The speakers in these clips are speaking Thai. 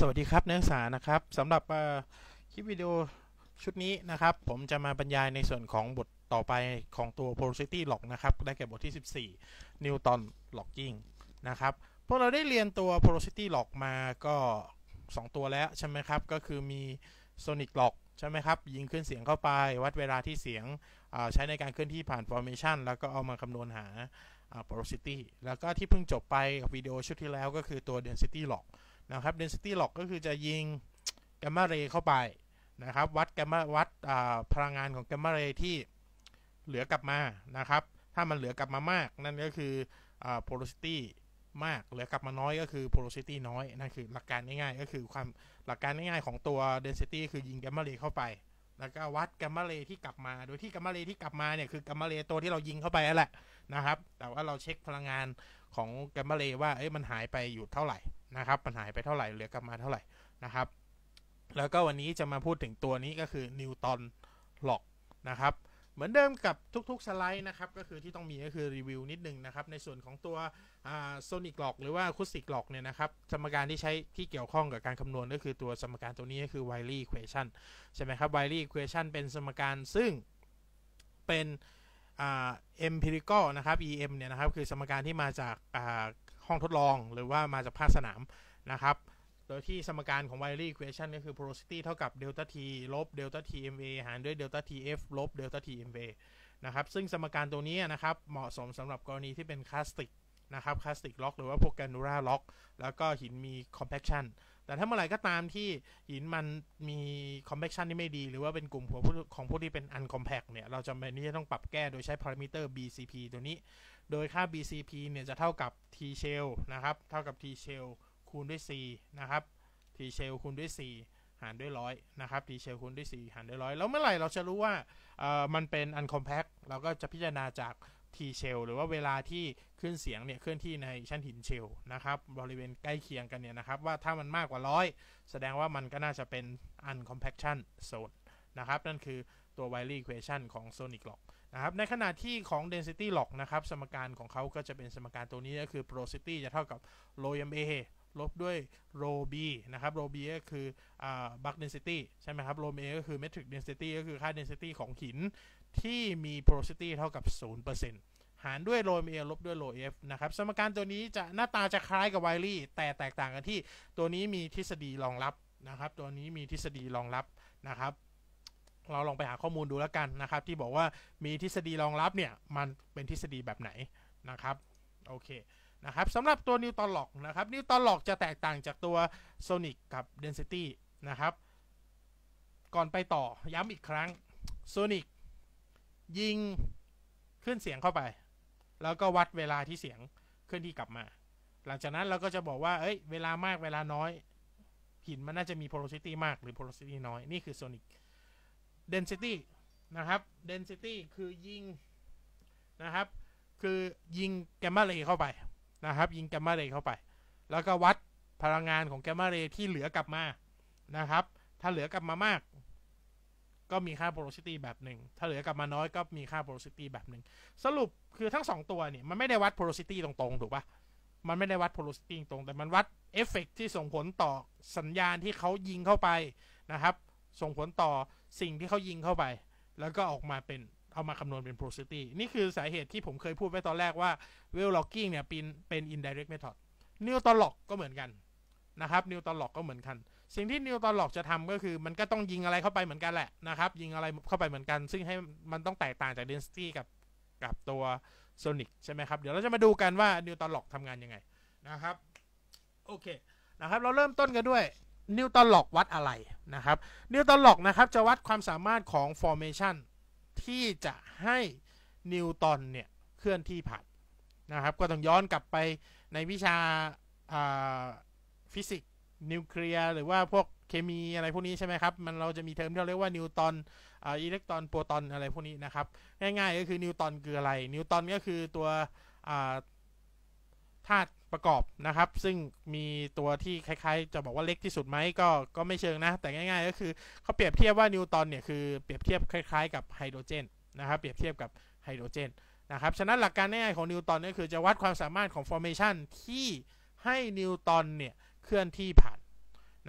สวัสดีครับนักศึกษานะครับสำหรับคลิปวิดีโอชุดนี้นะครับ ผมจะมาบรรยายในส่วนของบทต่อไปของตัว porosity lock นะครับได้แก่บทที่ 14 Newton locking นะครับพวกเราได้เรียนตัว porosity lock มาก็2 ตัวแล้วใช่ไหมครับ ก็คือมี sonic lock ใช่ไหมครับ ยิงขึ้นเสียงเข้าไปวัดเวลาที่เสียงใช้ในการเคลื่อนที่ผ่าน formation แล้วก็เอามาคำนวณหา porosity แล้วก็ที่เพิ่งจบไปวิดีโอชุดที่แล้ว ก็คือตัว density lock นะครับ density lock ก็คือจะยิงแกมมาเรย์เข้าไปนะครับวัดแกมมาวัดพลังงานของแกมมาเรย์ที่เหลือกลับมานะครับถ้ามันเหลือกลับมามากนั่นก็คือ porosity มากเหลือกลับมาน้อยก็คือ porosity น้อยนั่นคือหลักการง่ายๆ ก็คือความหลักการง่าย ๆของตัว density คือยิงแกมมาเรย์เข้าไปแล้วก็วัดแกมมาเรย์ที่กลับมา โดยที่แกมมาเรย์ที่กลับมาเนี่ยคือแกมมาเรย์ตัวที่เรายิงเข้าไปนั่นแหละนะครับแต่ว่าเราเช็คพลังงานของแกมมาเรย์ว่าเอ้ยมันหายไปอยู่เท่าไหร่นะครับมันหายไปเท่าไหร่เหลือกลับมาเท่าไหร่นะครับ แล้วก็วันนี้จะมาพูดถึงตัวนี้ก็คือนิวตันหลอกนะครับเหมือนเดิมกับทุกๆสไลด์นะครับ ก็คือที่ต้องมีก็คือรีวิวนิดนึงนะครับ ในส่วนของตัวโซนิกหลอก หรือว่าคุสิกหลอกเนี่ยนะครับ สมการที่ใช้ที่เกี่ยวข้องกับการคำนวณก็คือตัวสมการตัวนี้ก็คือไวลี่เควชันใช่ไหมครับไวลี่เควชันเป็นสมการซึ่งเป็นเอ็มพิริกอนะครับ EM เนี่ยนะครับคือสมการที่มาจากห้องทดลองหรือว่ามาจากภาคสนามนะครับ โดยที่สมการของ Wiley equation ก็คือ porosity เท่ากับ delta t ลบ delta t ma หารด้วย delta t f ลบ delta t ma นะครับซึ่งสมการตัวนี้นะครับเหมาะสมสำหรับกรณีที่เป็นคลาสติก นะครับคลาสติกล็อกหรือว่าพวกแกนูราล็อกแล้วก็หินมี compaction แต่ถ้าเมื่อไหร่ก็ตามที่หินมันมี compaction ที่ไม่ดีหรือว่าเป็นกลุ่มของพวกที่เป็น uncompact เนี่ยเราจำเป็นที่จะต้องปรับแก้โดยใช้พารามิเตอร์ BCP ตัวนี้โดยค่า BCP เนี่ยจะเท่ากับ T shell นะครับ เท่ากับ T shell คูณด้วย C นะครับ T shell คูณด้วย C หารด้วยร้อยนะครับ T shell คูณด้วย C หารด้วยร้อยแล้วเมื่อไหร่เราจะรู้ว่ามันเป็น uncompact เราก็จะพิจารณาจาก T shell หรือว่าเวลาที่ขึ้นเสียงเนี่ยเคลื่อนที่ในชั้นหินเชลนะครับบริเวณใกล้เคียงกันเนี่ยนะครับ ว่าถ้ามันมากกว่าร้อยแสดงว่ามันก็น่าจะเป็น uncompaction zone นะครับนั่นคือตัว Wiley equation ของ sonic lock นะครับในขณะที่ของ density log นะครับสมการของเขาก็จะเป็นสมการ ตัวนี้ก็คือ porosity จะเท่ากับ rho m a ลบด้วย rho b นะครับ rho b ก็คือ bulk density ใช่ไหมครับ rho a ก็คือ metric density ก็คือค่า density ของหิน ที่มี porosity เท่ากับ0%หารด้วย rho m a ลบด้วย rho f นะครับสมการตัวนี้จะหน้าตาจะคล้ายกับไวรี่แต่แตกต่างกันที่ตัวนี้มีทฤษฎีรองรับนะครับ ตัวนี้มีทฤษฎีรองรับนะครับเราลองไปหาข้อมูลดูแล้วกันนะครับที่บอกว่ามีทฤษฎีรองรับเนี่ยมันเป็นทฤษฎีแบบไหนนะครับ โอเคนะครับสำหรับตัวนิวตอนหลอกนะครับ นิวตอนหลอกจะแตกต่างจากตัวโซนิกกับเดนซิตี้นะครับ ก่อนไปต่อย้ำอีกครั้งโซนิกยิงขึ้นเสียงเข้าไป แล้วก็วัดเวลาที่เสียงเคลื่อนที่กลับมา หลังจากนั้นเราก็จะบอกว่าเอ้ยเวลามากเวลาน้อยหินมันน่าจะมีพล r ซิตี้มากหรือพล r ซิตี้น้อยนี่คือโซนิก density นะครับ density คือยิงนะครับ คือยิงแกมมาเรย์เข้าไปนะครับยิงแกมมาเรย์เข้าไป แล้วก็วัดพลังงานของแกมมาเรย์ที่เหลือกลับมา นะครับ ถ้าเหลือกลับมามาก ก็มีค่าพล r ซิตี้แบบหนึ่ง ถ้าเหลือกลับมาน้อยก็มีค่าพล r ซิตี้แบบหนึ่งสรุปคือทั้ง 2 ตัวเนี่ยมันไม่ได้วัดพล r ซิตี้ตรงๆถูกปะมันไม่ได้วัดพล r ซิตี้ตรง แต่มันวัดเอฟเฟกที่ส่งผลต่อสัญญาณที่เขายิงเข้าไปนะครับ ส่งผลต่อสิ่งที่เขายิงเข้าไปแล้วก็ออกมาเป็นเอามาคำนวณเป็น porosity นี่คือสาเหตุที่ผมเคยพูดไว้ตอนแรกว่า well locking เนี่ยเป็นเป็น indirect method Newton lock ก็เหมือนกันนะครับ Newton lock ก็เหมือนกัน สิ่งที่ Newton lock จะทำก็คือ มันก็ต้องยิงอะไรเข้าไปเหมือนกันแหละนะครับยิงอะไรเข้าไปเหมือนกัน ซึ่งให้มันต้องแตกต่างจาก density กับกับตัว sonic ใช่ไหมครับเดี๋ยวเราจะมาดูกันว่า Newton lock ทำงานยังไงนะครับโอเคนะครับเราเริ่มต้นกันด้วยนิวตันหลอกวัดอะไร นะครับ นิวตันหลอก นะครับ จะวัดความสามารถของฟอร์เมชันที่จะให้นิวตันเนี่ย เคลื่อนที่ผ่านนะครับ ก็ต้อง ย้อนกลับไปในวิชาฟิสิกส์นิวเคลียร์หรือว่าพวกเคมีอะไร พวก นี้ใช่ไหมครับ มันเราจะมีเทอมที่เราเรียกว่านิวตันอิเล็กตรอนโปรตอน อะไร พวก นี้ นะ ครับ ง่ายๆ ก็คือนิวตันคืออะไร นิวตันก็คือตัวธาตุประกอบนะครับซึ่งมีตัวที่คล้ายๆจะบอกว่าเล็กที่สุดไหมก็ก็ไม่เชิงนะ แต่ง่ายๆก็คือเขาเปรียบเทียบว่านิวตันเนี่ยคือ เปรียบเทียบคล้ายๆ กับไฮโดรเจนนะ ครับเปรียบเทียบกับไฮโดรเจนนะครับฉะนั้นหลักการง่ายๆของนิวตันก็คือจะวัดความสามารถของฟอร์เมชันที่ให้นิวตันเนี่ยเคลื่อนที่ผ่าน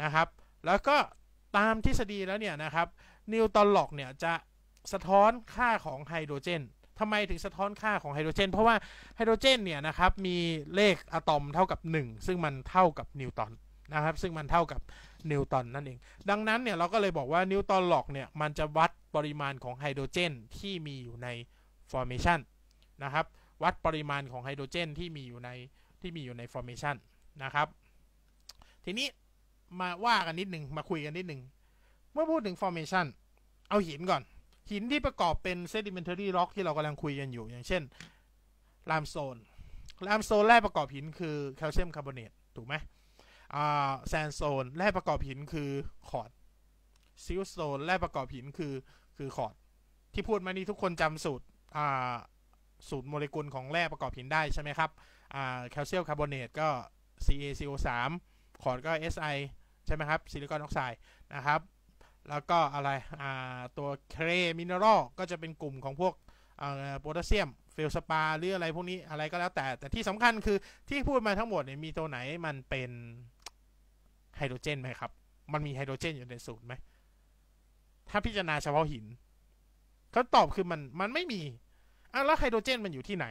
นะครับแล้วก็ตามทฤษฎีแล้วเนี่ยนะครับนิวตันหลอกเนี่ยจะสะท้อนค่าของไฮโดรเจนทำไมถึงสะท้อนค่าของไฮโดรเจน เพราะว่าไฮโดรเจนเนี่ยนะครับมีเลขอะตอมเท่ากับ 1 ซึ่งมันเท่ากับนิวตันนะครับซึ่งมันเท่ากับนิวตันนั่นเองดังนั้นเนี่ยเราก็เลยบอกว่านิวตันหลอกเนี่ยมันจะวัดปริมาณของไฮโดรเจนที่มีอยู่ในฟอร์เมชันนะครับ วัดปริมาณของไฮโดรเจนที่มีอยู่ในที่มีอยู่ในฟอร์เมชันนะครับทีนี้มาว่ากันนิดหนึ่งมาคุยกันนิดหนึ่งเมื่อพูดถึงฟอร์เมชันเอาหินก่อนหินที่ประกอบเป็น sedimentary rock ที่เรากำลังคุยกันอยู่อย่างเช่นลามโซนลามโซนแร่ประกอบหินคือแคลเซียมคาร์บอเนตถูกไหมแซนโซนแร่ประกอบหินคือคอร์ดซิลโซนแร่ประกอบหินคือคือคอร์ดที่พูดมานี้ทุกคนจำสูตรสูตรโมเลกุลของแร่ประกอบหินได้ใช่ไหมครับแคลเซียมคาร์บอเนตก็ CaCO3 คอร์ดก็ Si ใช่ไหมครับซิลิคอนออกไซด์นะครับแล้วก็อะไรอ่าตัวเครมินเนอรัลก็จะเป็นกลุ่มของพวกโพแทสเซียมเฟลสปาหรืออะไรพวกนี้อะไรก็แล้วแต่ แต่ที่สำคัญคือที่พูดมาทั้งหมดเนี่ยมีตัวไหนมันเป็นไฮโดรเจนไหมครับ มันมีไฮโดรเจน อยู่ในสูตรไหมถ้าพิจารณาเฉพาะหินขาตอบคือมันมันไม่มีอ่ะแล้วไฮโดรเจนมันอยู่ที่ไหน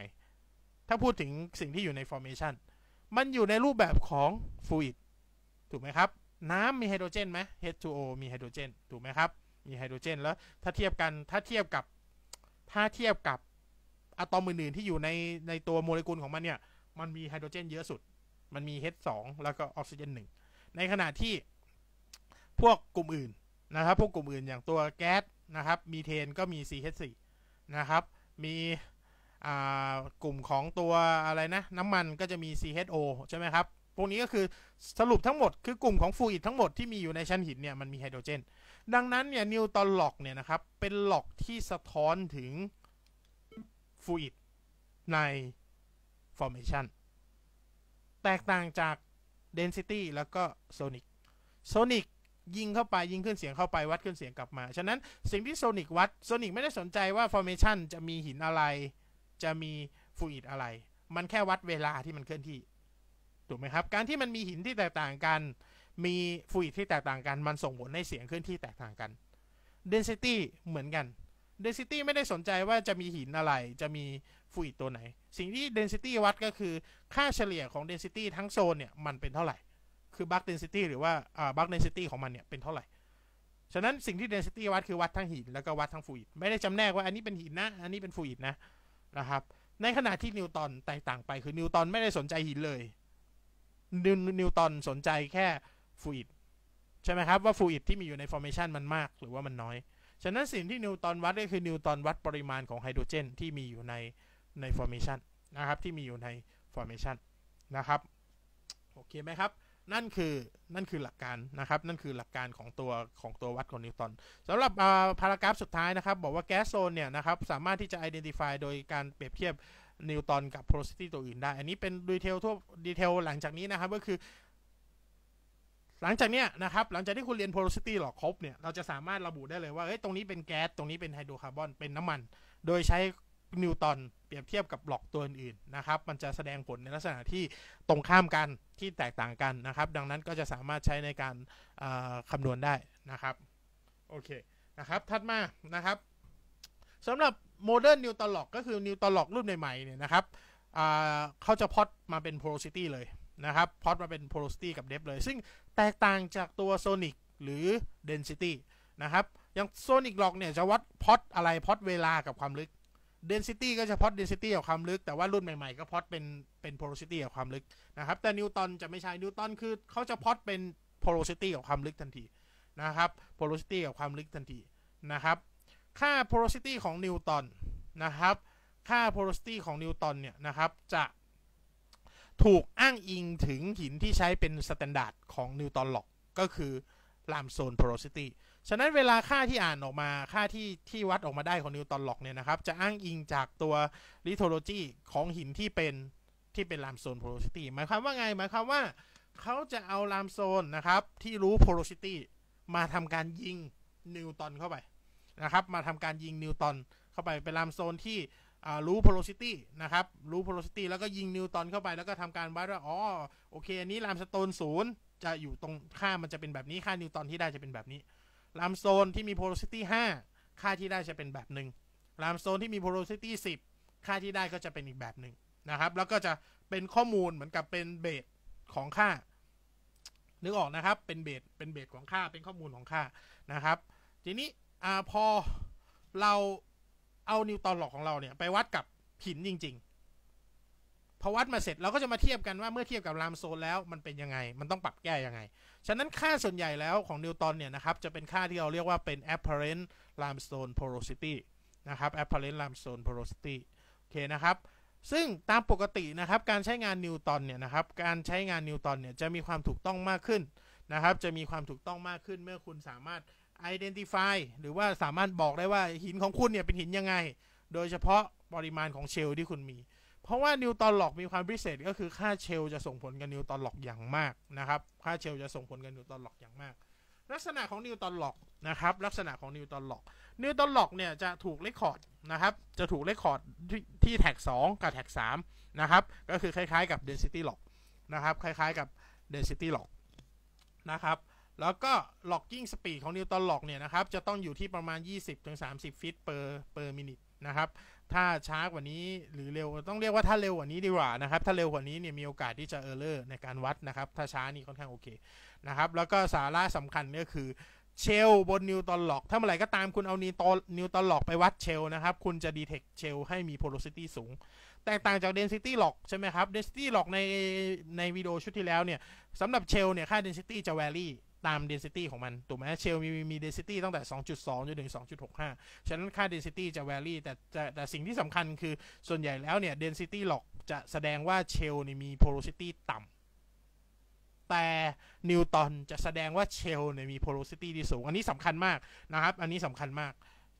ถ้าพูดถึงสิ่งที่อยู่ในฟอร์เมชันมันอยู่ในรูปแบบของฟลูอิดถูกไหมครับน้ำมีไฮโดรเจนไหม H2O มีไฮโดรเจน ถูกไหมครับ มีไฮโดรเจน แล้วถ้าเทียบกัน ถ้าเทียบกับ ถ้าเทียบกับอะตอมอื่น ๆ ที่อยู่ในในตัวโมเลกุลของมันเนี่ย มันมีไฮโดรเจนเยอะสุด มันมี H2 แล้วก็ออกซิเจนหนึ่งในขณะที่พวกกลุ่มอื่นนะครับ พวกกลุ่มอื่นอย่างตัวแก๊สนะครับ มีเทนก็มี CH4 นะครับ มีกลุ่มของตัวอะไรนะ น้ำมันก็จะมี CHO ใช่ไหมครับพวกนี้ก็คือสรุปทั้งหมดคือกลุ่มของฟลูอิดทั้งหมดที่มีอยู่ในชั้นหินเนี่ยมันมีไฮโดรเจน ดังนั้นเนี่ยนิวตอนหลอกเนี่ยนะครับเป็นหลอกที่สะท้อนถึงฟลูอิดในฟอร์เมชันแตกต่างจากเดนซิตี้แล้วก็ โซนิก โซนิกยิง เข้าไปยิงขึ้นเสียงเข้าไปวัดขึ้นเสียงกลับมา ฉะนั้นสิ่งที่โซนิกวัดโซนิกไม่ได้สนใจว่าฟอร์เมชันจะมีหินอะไร จะมีฟลูอิดอะไรมันแค่วัดเวลาที่มันเคลื่อนที่ถูกไหมครับ การที่มันมีหินที่แตกต่างกัน มีฟลูอิดที่แตกต่างกัน มันส่งผลให้เสียงเคลื่อนที่แตกต่างกัน density เหมือนกัน density ไม่ได้สนใจว่าจะมีหินอะไร จะมีฟลูอิดตัวไหน สิ่งที่ density วัดก็คือ ค่าเฉลี่ยของ density ทั้งโซนเนี่ย มันเป็นเท่าไหร่ คือ bulk density หรือว่า bulk density ของมันเนี่ยเป็นเท่าไหร่ ฉะนั้นสิ่งที่ density วัดคือวัดทั้งหินแล้วก็วัดทั้งฟลูอิดไม่ได้จำแนกว่าอันนี้เป็นหินนะ อันนี้เป็นฟลูอิดนะนะครับในขณะที่นิวตันแตกต่างไป คือนิวตันไม่ได้สนใจหินเลยนิวตันสนใจแค่ฟูอิดใช่ไหมครับว่าฟูอิดที่มีอยู่ในฟอร์เมชันมันมากหรือว่ามันน้อยฉะนั้นสิ่งที่นิวตันวัดก็คือนิวตันวัดปริมาณของไฮโดรเจน ที่มีอยู่ในในฟอร์เมชันนะ ครับ ที่มีอยู่ในฟอร์เมชันนะครับโอเคไหมครับนั่นคือ นั่นคือหลักการ นะ ครับ นั่นคือหลักการของตัวของตัววัดของนิวตันสำหรับพารากราฟสุดท้ายนะครับ บอกว่าแก๊สโซนเนี่ยนะครับสามารถที่จะไอดีนติฟายโดยการเปรียบเทียบนิวตอนกับโ o r o ิตี้ตัวอื่นได้ อันนี้เป็นดีเทลทั่วดีเทลหลังจากนี้นะครับก็คือหลังจากเนี้ยนะครับหลังจากที่คุณเรียนโ o r o ิตี้หลอกครบเนี่ย เราจะสามารถระบุได้เลยว่าเอ้ยตรงนี้เป็นแก๊สตรงนี้เป็นไฮโดรคาร์บอน เป็นน้ำมัน โดยใช้นิวตอนเปรียบเทียบกับหลอกตัวอื่นๆนะครับ มันจะแสดงผลในลักษณะที่ตรงข้ามกันที่แตกต่างกันนะครับ ดังนั้นก็จะสามารถใช้ในการคำนวณได้นะครับโอเคนะครับ ถัดมานะครับสำหรับโมเดิร์นนิวตล็อกก็คือนิวตล็อกรุ่นใหม่ๆเนี่ยนะครับ เขาจะพอดมาเป็นพล r ซิตี้เลยนะครับพอดมาเป็นพล r ซิตี้กับเดฟเลยซึ่งแตกต่างจากตัวโซนิกหรือเดนซิตี้นะครับ อย่างโซนิกหลอกเนี่ยจะวัดพอดอะไรพอดเวลากับความลึก เดนซิตี้ก็จะพอดเดนซิตี้กับความลึกแต่ว่ารุ่นใหม่ๆก็พอดเป็นเป็นพล r ซิตี้กับความลึกนะครับ แต่นิวตันจะไม่ใช่นิวตันคือเขาจะพอดเป็นพล r ซิตี้กับความลึกทันทีนะครับพล r ซิตี้กับความลึกทันทีนะครับค่า porosity ของนิวตันนะครับ ค่า porosity ของนิวตันเนี่ยนะครับจะถูกอ้างอิงถึงหินที่ใช้เป็นสแตนดาร์ดของนิวตันหลอกก็คือลามโซน porosity ฉะนั้นเวลาค่าที่อ่านออกมา ค่าที่ที่วัดออกมาได้ของนิวตันหลอกเนี่ยนะครับจะอ้างอิงจากตัวลิโทโลจีของหินที่เป็นที่เป็นลามโซน porosity หมายความว่าไงหมายความว่าเขาจะเอาลามโซนนะครับที่รู้ porosity มาทำการยิงนิวตันเข้าไปนะครับมาทำการยิงนิวตันเข้าไปเป็นลามโซนที่รู้โพลซิตี้นะครับรู้โพลซิตี้แล้วก็ยิงนิวตันเข้าไป แล้วก็ทำการวัดว่าอ๋อโอเคอันนี้ลามสโตนศูนย์จะอยู่ตรงค่ามันจะเป็นแบบนี้ค่านิวตันที่ได้จะเป็นแบบนี้ลามโซนที่มีโพลตี้ห้าค่าที่ได้จะเป็นแบบหนึ่งลามโซนที่มีโพลิตี้สิบค่าที่ได้ก็จะเป็นอีกแบบหนึ่งนะครับ แล้วก็จะเป็นข้อมูลเหมือนกับเป็นเบสของค่านึกออกนะครับเป็นเบสเป็นเบสของค่าเป็นข้อมูลของค่านะครับ ทีนี้อ่าพอเราเอานิวตอนหลอกของเราเนี่ย ไปวัดกับหินจริง ๆ พอวัดมาเสร็จเราก็จะมาเทียบกันว่าเมื่อเทียบกับรามโซนแล้วมันเป็นยังไง มันต้องปรับแก้ยังไง ฉะนั้นค่าส่วนใหญ่แล้วของนิวตอนเนี่ยนะครับ จะเป็นค่าที่เราเรียกว่าเป็น apparent limestone porosity นะครับ apparent limestone porosity โอเคนะครับ ซึ่งตามปกตินะครับการใช้งานนิวตอนเนี่ยนะครับการใช้งานนิวตอนเนี่ยจะมีความถูกต้องมากขึ้นนะครับ จะมีความถูกต้องมากขึ้นเมื่อคุณสามารถ identify หรือว่าสามารถบอกได้ว่าหินของคุณ เนี่ย เป็นหินยังไง โดยเฉพาะปริมาณของเชลที่คุณมี เพราะว่านิวตอนหลอกมีความพิเศษก็คือค่าเชลจะส่งผลกับนิวตอนหลอกอย่างมากนะครับ ค่าเชลจะส่งผลกับนิวตอนหลอกอย่างมาก ลักษณะของนิวตอนหลอกนะครับ ลักษณะของนิวตอนหลอก นิวตอนหลอกเนี่ยจะถูกเลคคอร์ดนะครับ จะถูกเลคคอร์ดที่แท็ก2 กับแท็ก3 นะครับ ก็คือคล้ายๆ กับเดนซิตี้หลอกนะครับคล้ายๆ กับเดนซิตี้หลอกนะครับแล้วก็ logging speed ของนิวตันล็อกเนี่ยนะครับ จะต้องอยู่ที่ประมาณ 20-30ฟิตเปอร์เปอร์มินะครับ ถ้าช้ากว่านี้หรือเร็ว ต้องเรียกว่าถ้าเร็วกว่านี้ดีกว่านะครับ ถ้าเร็วกว่านี้เนี่ยมีโอกาสที่จะเออร์เลอร์ในการวัดนะครับ ถ้าช้านี่ค่อนข้างโอเคนะครับ แล้วก็สาระสำคัญก็คือเชล บนนิวตันหลอก ถ้าเมื่อไหร่ก็ตามคุณเอานิวตันนิวตอนหลอกไปวัดเชลนะครับ คุณจะดีเทคเชลให้มีพล r ซิตี้สูง แตกต่างจาก density หลอกใช่ไหมครับ density หลอกในในวิดีโอชุดที่แล้วเนี่ยสำหรับเชลเนี่ยค่าดนซิตี้จะ vary ตาม density ของมัน ถูกไหมเชล มีมี density ตั้งแต่ 2.2จนถึง2.65 ฉะนั้นค่า density จะ vary แต่แต่แต่สิ่งที่สำคัญคือ ส่วนใหญ่แล้วเนี่ย density ลอกจะแสดงว่าเชลนี่มี porosity ต่ำแต่นิวตันจะแสดงว่าเชลเนี่ยมี porosity ที่สูง อันนี้สำคัญมากนะครับ อันนี้สำคัญมาก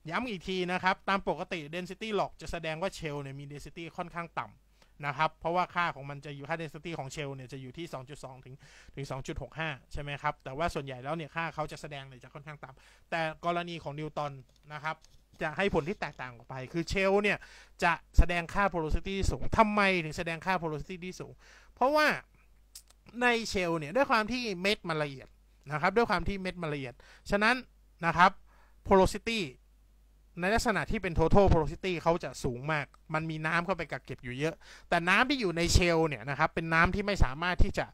ย้ำอีกทีนะครับ ตามปกติ density ลอกจะแสดงว่าเชลเนี่ยมี density ค่อนข้างต่ำนะครับ เพราะว่าค่าของมันจะอยู่ค่า d e ซิตี้ของเชลเนี่ยจะอยู่ที่ 2.2ถึงถึง 2.65 ใช่ไหมครับ แต่ว่าส่วนใหญ่แล้วเนี่ยค่าเขาจะแสดงเนี่ยจะค่อนข้างต่ำแต่กรณีของนิวตันนะครับจะให้ผลที่แตกต่างออกไป คือเชลเนี่ย จะแสดงค่าโพลาริตี้สูงทำไมถึงแสดงค่าโพลาริตี้ที่สูง เพราะว่าในเชลเนี่ยด้วยความที่เม็ดมันละเอียดนะครับด้วยความที่เม็ดมันละเอียด ฉะนั้นนะครับโพลาริตี้ในลักษณะที่เป็น total porosity เขาจะสูงมาก มันมีน้ำเข้าไปกักเก็บอยู่เยอะ แต่น้ำที่อยู่ในเชลเนี่ยนะครับ เป็นน้ำที่ไม่สามารถที่จะ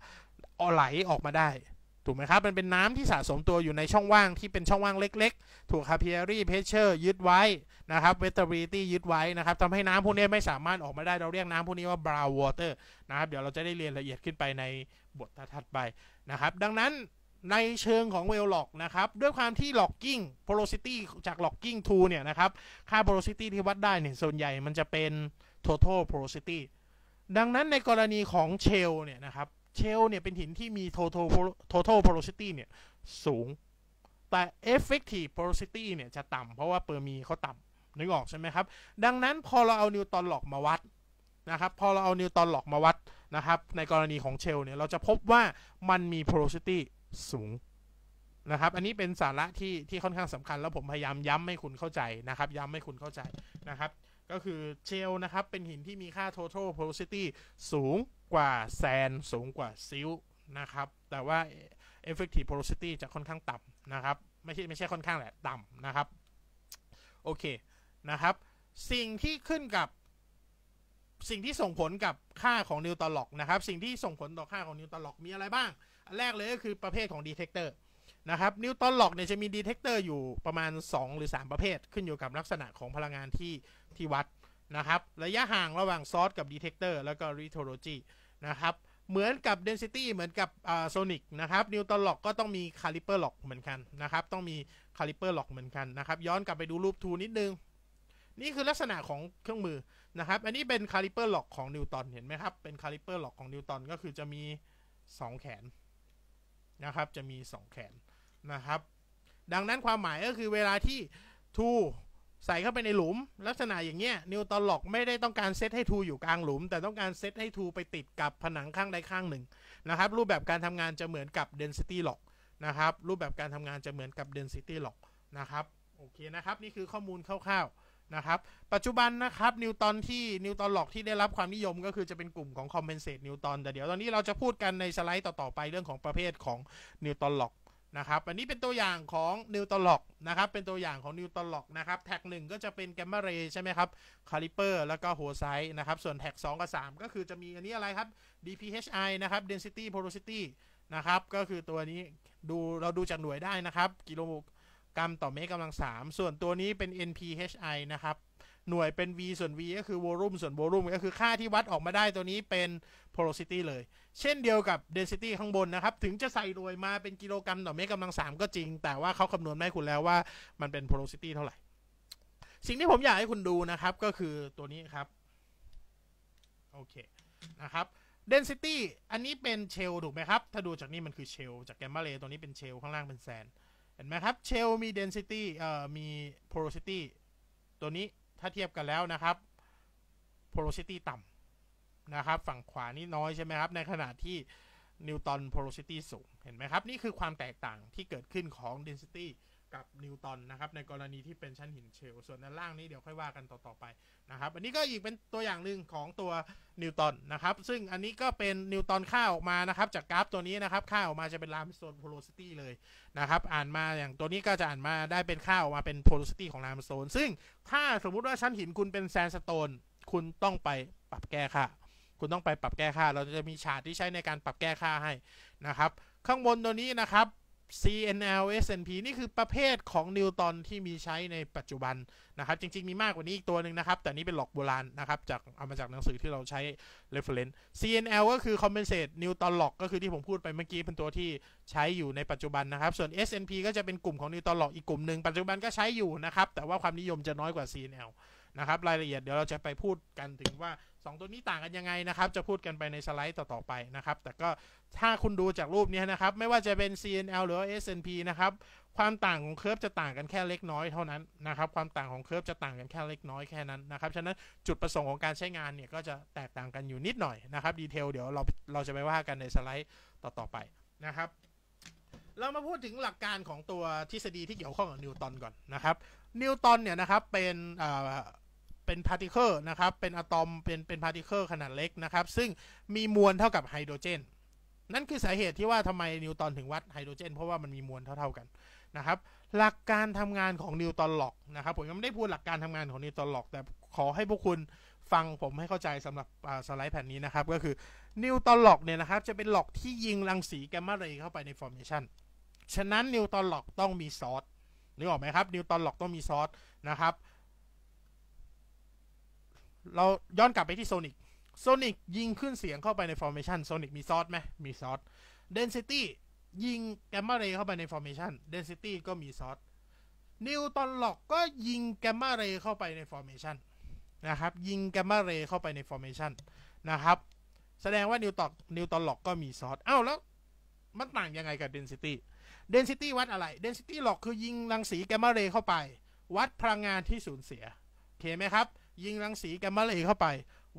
ไหลออกมาได้ ถูกไหมครับ มันเป็นน้ำที่สะสมตัวอยู่ในช่องว่างที่เป็นช่องว่างเล็กๆ ถูกคาเพียรี่เพชเชอร์ยึดไว้นะครับ เวตอรีตี้ยึดไว้นะครับ ทำให้น้ำพวกนี้ไม่สามารถออกมาได้ เราเรียกน้ำพวกนี้ว่าบราววอเตอร์นะครับ เดี๋ยวเราจะได้เรียนละเอียดขึ้นไปในบทถัดไปนะครับ ดังนั้นในเชิงของเวลล็อกนะครับ ด้วยความที่ล็อกกิ้งพล r ซิตี้จากล็อกกิ้งทูเนี่ยนะครับ ค่าพล r ซิตี้ที่วัดได้เนี่ย ส่วนใหญ่มันจะเป็นทั t ท t a โพล r ซิตี้ดังนั้นในกรณีของเชลเนี่ยนะครับเชลเนี่ยเป็นหินที่มี total total p o r ซิตี้เนี่ยสูง แต่ effective porosity เนี่ยจะต่ำเพราะว่าเปอร์มีเขาต่ำนึกออกใช่ไหมครับ ดังนั้นพอเราเอานิวตอนหลอกมาวัด นะครับ พอเราเอานิวตอนหลอกมาวัดนะครับในกรณีของเชลเนี่ยเราจะพบว่ามันมี porosity สูง นะครับ อันนี้เป็นสาระที่ ที่ค่อนข้างสำคัญ แล้วผมพยายามย้ำให้คุณเข้าใจนะครับ ย้ำให้คุณเข้าใจนะครับ ก็คือเชลนะครับเป็นหินที่มีค่า total porosity สูงกว่าแซน สูงกว่าซิลนะครับ แต่ว่า effective porosity จะค่อนข้างต่ำนะครับ ไม่ใช่ไม่ใช่ค่อนข้างแหละ ต่ำนะครับ โอเคนะครับสิ่งที่ขึ้นกับ สิ่งที่ส่งผลกับค่าของนิวตอนล็อกนะครับ สิ่งที่ส่งผลต่อค่าของนิวตอนล็อกมีอะไรบ้างแรกเลยก็คือประเภทของดีเทกเตอร์นะครับนิวตันหลอกเนี่ยจะมีดีเทกเตอร์อยู่ประมาณ 2 หรือ 3 ประเภท ขึ้นอยู่กับลักษณะของพลังงานที่ที่วัดนะครับ ระยะห่างระหว่างซอสกับดีเทกเตอร์แล้วก็รีโทโลจีนะครับเหมือนกับเดนซิตี้เหมือนกับโซนิกนะครับนิวตันหลอกก็ต้องมีคาลิเปอร์หลอกเหมือนกันนะครับต้องมีคาลิเปอร์หลอกเหมือนกันนะครับย้อนกลับไปดูรูปทูนิดนึงนี่คือลักษณะของเครื่องมือนะครับอันนี้เป็นคาลิเปอร์หลอกของนิวตันเห็นไหมครับเป็นคาลิเปอร์หลอกของนิวตันก็คือจะมี2 แขนนะครับ จะมี 2 แขนนะครับ ดังนั้นความหมายก็คือเวลาที่ทูใส่เข้าไปในหลุมลักษณะอย่างเงี้ยนิวตันล็อกไม่ได้ต้องการเซตให้ทูอยู่กลางหลุมแต่ต้องการเซตให้ทูไปติดกับผนังข้างใดข้างหนึ่งนะครับ รูปแบบการทำงานจะเหมือนกับ density lock นะครับ รูปแบบการทำงานจะเหมือนกับ density lock นะครับโอเคนะครับนี่คือข้อมูลคร่าวๆนะครับปัจจุบันนะครับนิวตันที่นิวตันหลอกที่ได้รับความนิยมก็คือจะ เป็นกลุ่มของคอมเพนเซตนิวตันแต่เดี๋ยวตอนนี้เราจะพูดกันในสไลด์ต่อๆไปเรื่องของประเภทของนิวตันหลอกนะครับอันนี้เป็นตัวอย่างของ นิวตันหลอกนะครับเป็นตัวอย่างของนิวตันหลอกนะครับแท็กหนึ่งก็จะเป็นแกมมาเรย์ใช่ไหมครับคาลิเปอร์แล้วก็โฮไซส์นะครับส่วนแท็ก2กับ 3 ก็คือจะมีอันนี้อะไรครับ DPHI นะครับ density porosity นะครับก็คือตัวนี้ดูเราดูจากหน่วยได้นะครับกิโลกรัมต่อเมตรกำลังสามส่วนตัวนี้เป็น NPHI นะครับ หน่วยเป็น V ส่วน V ก็คือ volume ส่วน volume ก็คือค่าที่วัดออกมาได้ตัวนี้เป็น porosity เลย เช่นเดียวกับ density ข้างบน นะครับ ถึงจะใส่หน่วยมาเป็นกิโลกรัมต่อเมตรกำลังสามก็จริง แต่ว่าเขาคำนวณไม่คุณแล้วว่ามันเป็น porosity เท่าไหร่ สิ่งที่ผมอยากให้คุณดูนะครับ ก็คือตัวนี้ครับ โอเค นะครับ density อันนี้เป็นเชลถูกไหมครับ ถ้าดูจากนี้มันคือเชลจากแกมมาเลตัวนี้เป็นเชลข้างล่างเป็นแซนห็นไหมครับเชลมี density เอ่อมี porosity ตัวนี้ถ้าเทียบกันแล้วนะครับ porosity ต่ำนะครับฝั่งขวานี่น้อยใช่ไหมครับในขณะที่นิวตัน porosity สูงเห็นไหมครับนี่คือความแตกต่างที่เกิดขึ้นของ density กับนิวตันนะครับ ในกรณีที่เป็นชั้นหินเชลส่วนด้านล่างนี้เดี๋ยวค่อยว่ากันต่อๆไปนะครับ อันนี้ก็อีกเป็นตัวอย่างหนึ่งของตัวนิวตันนะครับ ซึ่งอันนี้ก็เป็นนิวตันค่า ออกมานะครับ จากกราฟตัวนี้นะครับค่าออกมาจะเป็น ลามสโตนโพล o ซิตี้เลยนะครับอ่านมาอย่างตัวนี้ก็จะอ่านมาได้เป็นค่าออกมา เป็นโพล o ซิตี้ของลามสโตนซึ่งถ้าสมมุติว่าชั้นหินคุณเป็นแซนสโตน คุณต้องไปปรับแก้ค่าคุณต้องไปปรับแก้ค่าเราจะมีฉากที่ใช้ในการปรับแก้ค่าให้นะครับ ข้างบนตัวนี้นะครับ CNL S&P นี่คือประเภทของนิวตันที่มีใช้ในปัจจุบันนะครับจริงๆ มีมากกว่านี้อีกตัวหนึ่งนะครับ แต่นี้เป็นหลอกโบราณนะครับจากเอามาจากหนังสือที่เราใช้ reference CNL ก็คือ compensate นิวตอนหลอกก็คือที่ผมพูดไปเมื่อกี้ เป็นตัวที่ใช้อยู่ในปัจจุบันนะครับ ส่วน S&P ก็จะเป็นกลุ่มของนิวตอนหลอกอีกกลุ่มหนึ่งปัจจุบันก็ใช้อยู่นะครับแต่ว่าความนิยมจะน้อยกว่า CNL นะครับรายละเอียดเดี๋ยวเราจะไปพูดกันถึงว่า2ตัวนี้ต่างกันยังไงนะครับจะพูดกันไปในสไลด์ต่อๆไปนะครับ แต่ก็ถ้าคุณดูจากรูปนี้นะครับไม่ว่าจะเป็น CNL หรือ S&P นะครับความต่างของเคอร์ฟจะต่างกันแค่เล็กน้อยเท่านั้นนะครับความต่างของเคอร์ฟจะต่างกันแค่เล็กน้อยแค่นั้นนะครับฉะนั้นจุดประสงค์ของการใช้งานเนี่ยก็จะแตกต่างกันอยู่นิดหน่อยนะครับดีเทลเดี๋ยวเราเราจะไปว่ากันในสไลด์ต่อๆไปนะครับ เรามาพูดถึงหลักการของตัวทฤษฎีที่เกี่ยวข้องกับนิวตันก่อนนะครับ นิวตันเนี่ยนะครับเป็นเป็นพาร์ติเคิลนะครับ เป็นอะตอม เป็นเป็นพาร์ติเคิลขนาดเล็กนะครับ ซึ่งมีมวลเท่ากับไฮโดรเจน นั่นคือ สาเหตุที่ว่าทำไมนิวตันถึงวัดไฮโดรเจนเพราะว่ามันมีมวลเท่าๆกันนะครับ หลักการทำงานของนิวตันหลอกนะครับ ผมยังไม่ได้พูดหลักการทำงานของนิวตันหลอก แต่ขอให้พวกคุณฟังผมให้เข้าใจสำหรับสไลด์แผ่นนี้นะครับ ก็คือนิวตันหลอกเนี่ยนะครับ จะเป็นหลอกที่ยิงรังสีแกมมาเรย์เข้าไปในฟอร์เมชันฉะนั้นนิวตันหลอกต้องมีซอสนึกออกไหมครับ นิวตันหลอกต้องมีซอสนะครับเราย้อนกลับไปที่โซนิก โซนิกยิงขึ้นเสียงเข้าไปในฟอร์เมชันโซนิกมีซอสไหมมีซอสเดนซิตี้ยิงแกมมาเรย์เข้าไปในฟอร์เมชันเดนซิตี้ก็มีซอสนิวตันหลอกก็ยิงแกมมาเรย์เข้าไปในฟอร์เมชันนะครับ ยิงแกมมาเรย์เข้าไปในฟอร์เมชันนะครับ แสดงว่านิวตอนนิวตันหลอกก็มีซอสอ้าวแล้ว มันต่างยังไงกับเดนซิตี้ เดนซิตี้วัดอะไร เดนซิตี้หลอกคือยิงรังสีแกมมาเรย์เข้าไป วัดพลังงานที่สูญเสียโอเคไหมครับยิงรังสีแกมมาเรย์เข้าไป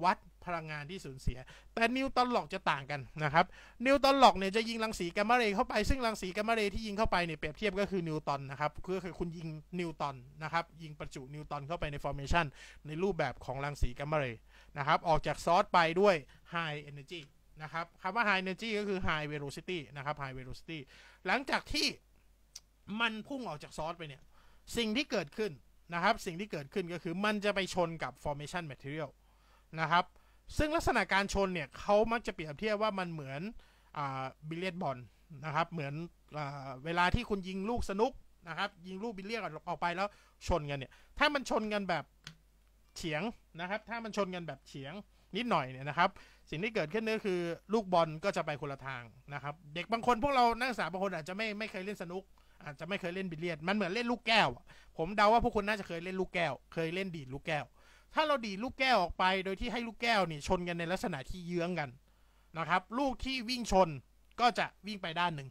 วัดพลังงานที่สูญเสีย แต่นิวตันหลอกจะต่างกันนะครับนิวตันหลอกเนี่ยจะยิงรังสีแกมมาเรย์เข้าไปซึ่งรังสีแกมมาเรย์ที่ยิงเข้าไปเนี่ยเปรียบเทียบก็คือนิวตันนะครับือคือคุณยิงนิวตันนะครับ ยิงประจุนิวตันเข้าไปในฟอร์เมชันในรูปแบบของรังสีแกมมาเรย์นะครับ ออกจากซอสไปด้วยฮเอเนอร์จีนะครับคำว่าฮเอเนอร์จีก็คือไฮเว v e ซิตี้นะครับไฮเว v e ซิตี้หลังจากที่มันพุ่งออกจากซอสไปเนี่ยสิ่งที่เกิดขึ้นนะครับ สิ่งที่เกิดขึ้นก็คือมันจะไปชนกับ formation material นะครับซึ่งลักษณะการชนเนี่ยเขามักจะเปรียบเทียบว่ามันเหมือนบิลเลียบอลนะครับ เหมือนอเวลาที่คุณยิงลูกสนุกนะครับยิงลูกบิลเลียออกไปแล้วชนกันเนี่ยถ้ามันชนกันแบบเฉียงนะครับ ถ้ามันชนกันแบบเฉียงนิดหน่อยเนี่ยนะครับ สิ่งที่เกิดขึ้นก็คือลูกบอลก็จะไปคนละทางนะครับเด็กบางคนพวกเรานักศึกษาบางคนอาจจะไม่ไม่เคยเล่นสนุกอาจจะไม่เคยเล่นบิลเลียด มันเหมือนเล่นลูกแก้ว ผมเดาว่าพวกคุณน่าจะเคยเล่นลูกแก้ว เคยเล่นดีดลูกแก้ว ถ้าเราดีดลูกแก้วออกไป โดยที่ให้ลูกแก้วนี่ชนกันในลักษณะที่เยื้องกันนะครับ ลูกที่วิ่งชนก็จะวิ่งไปด้านหนึ่ง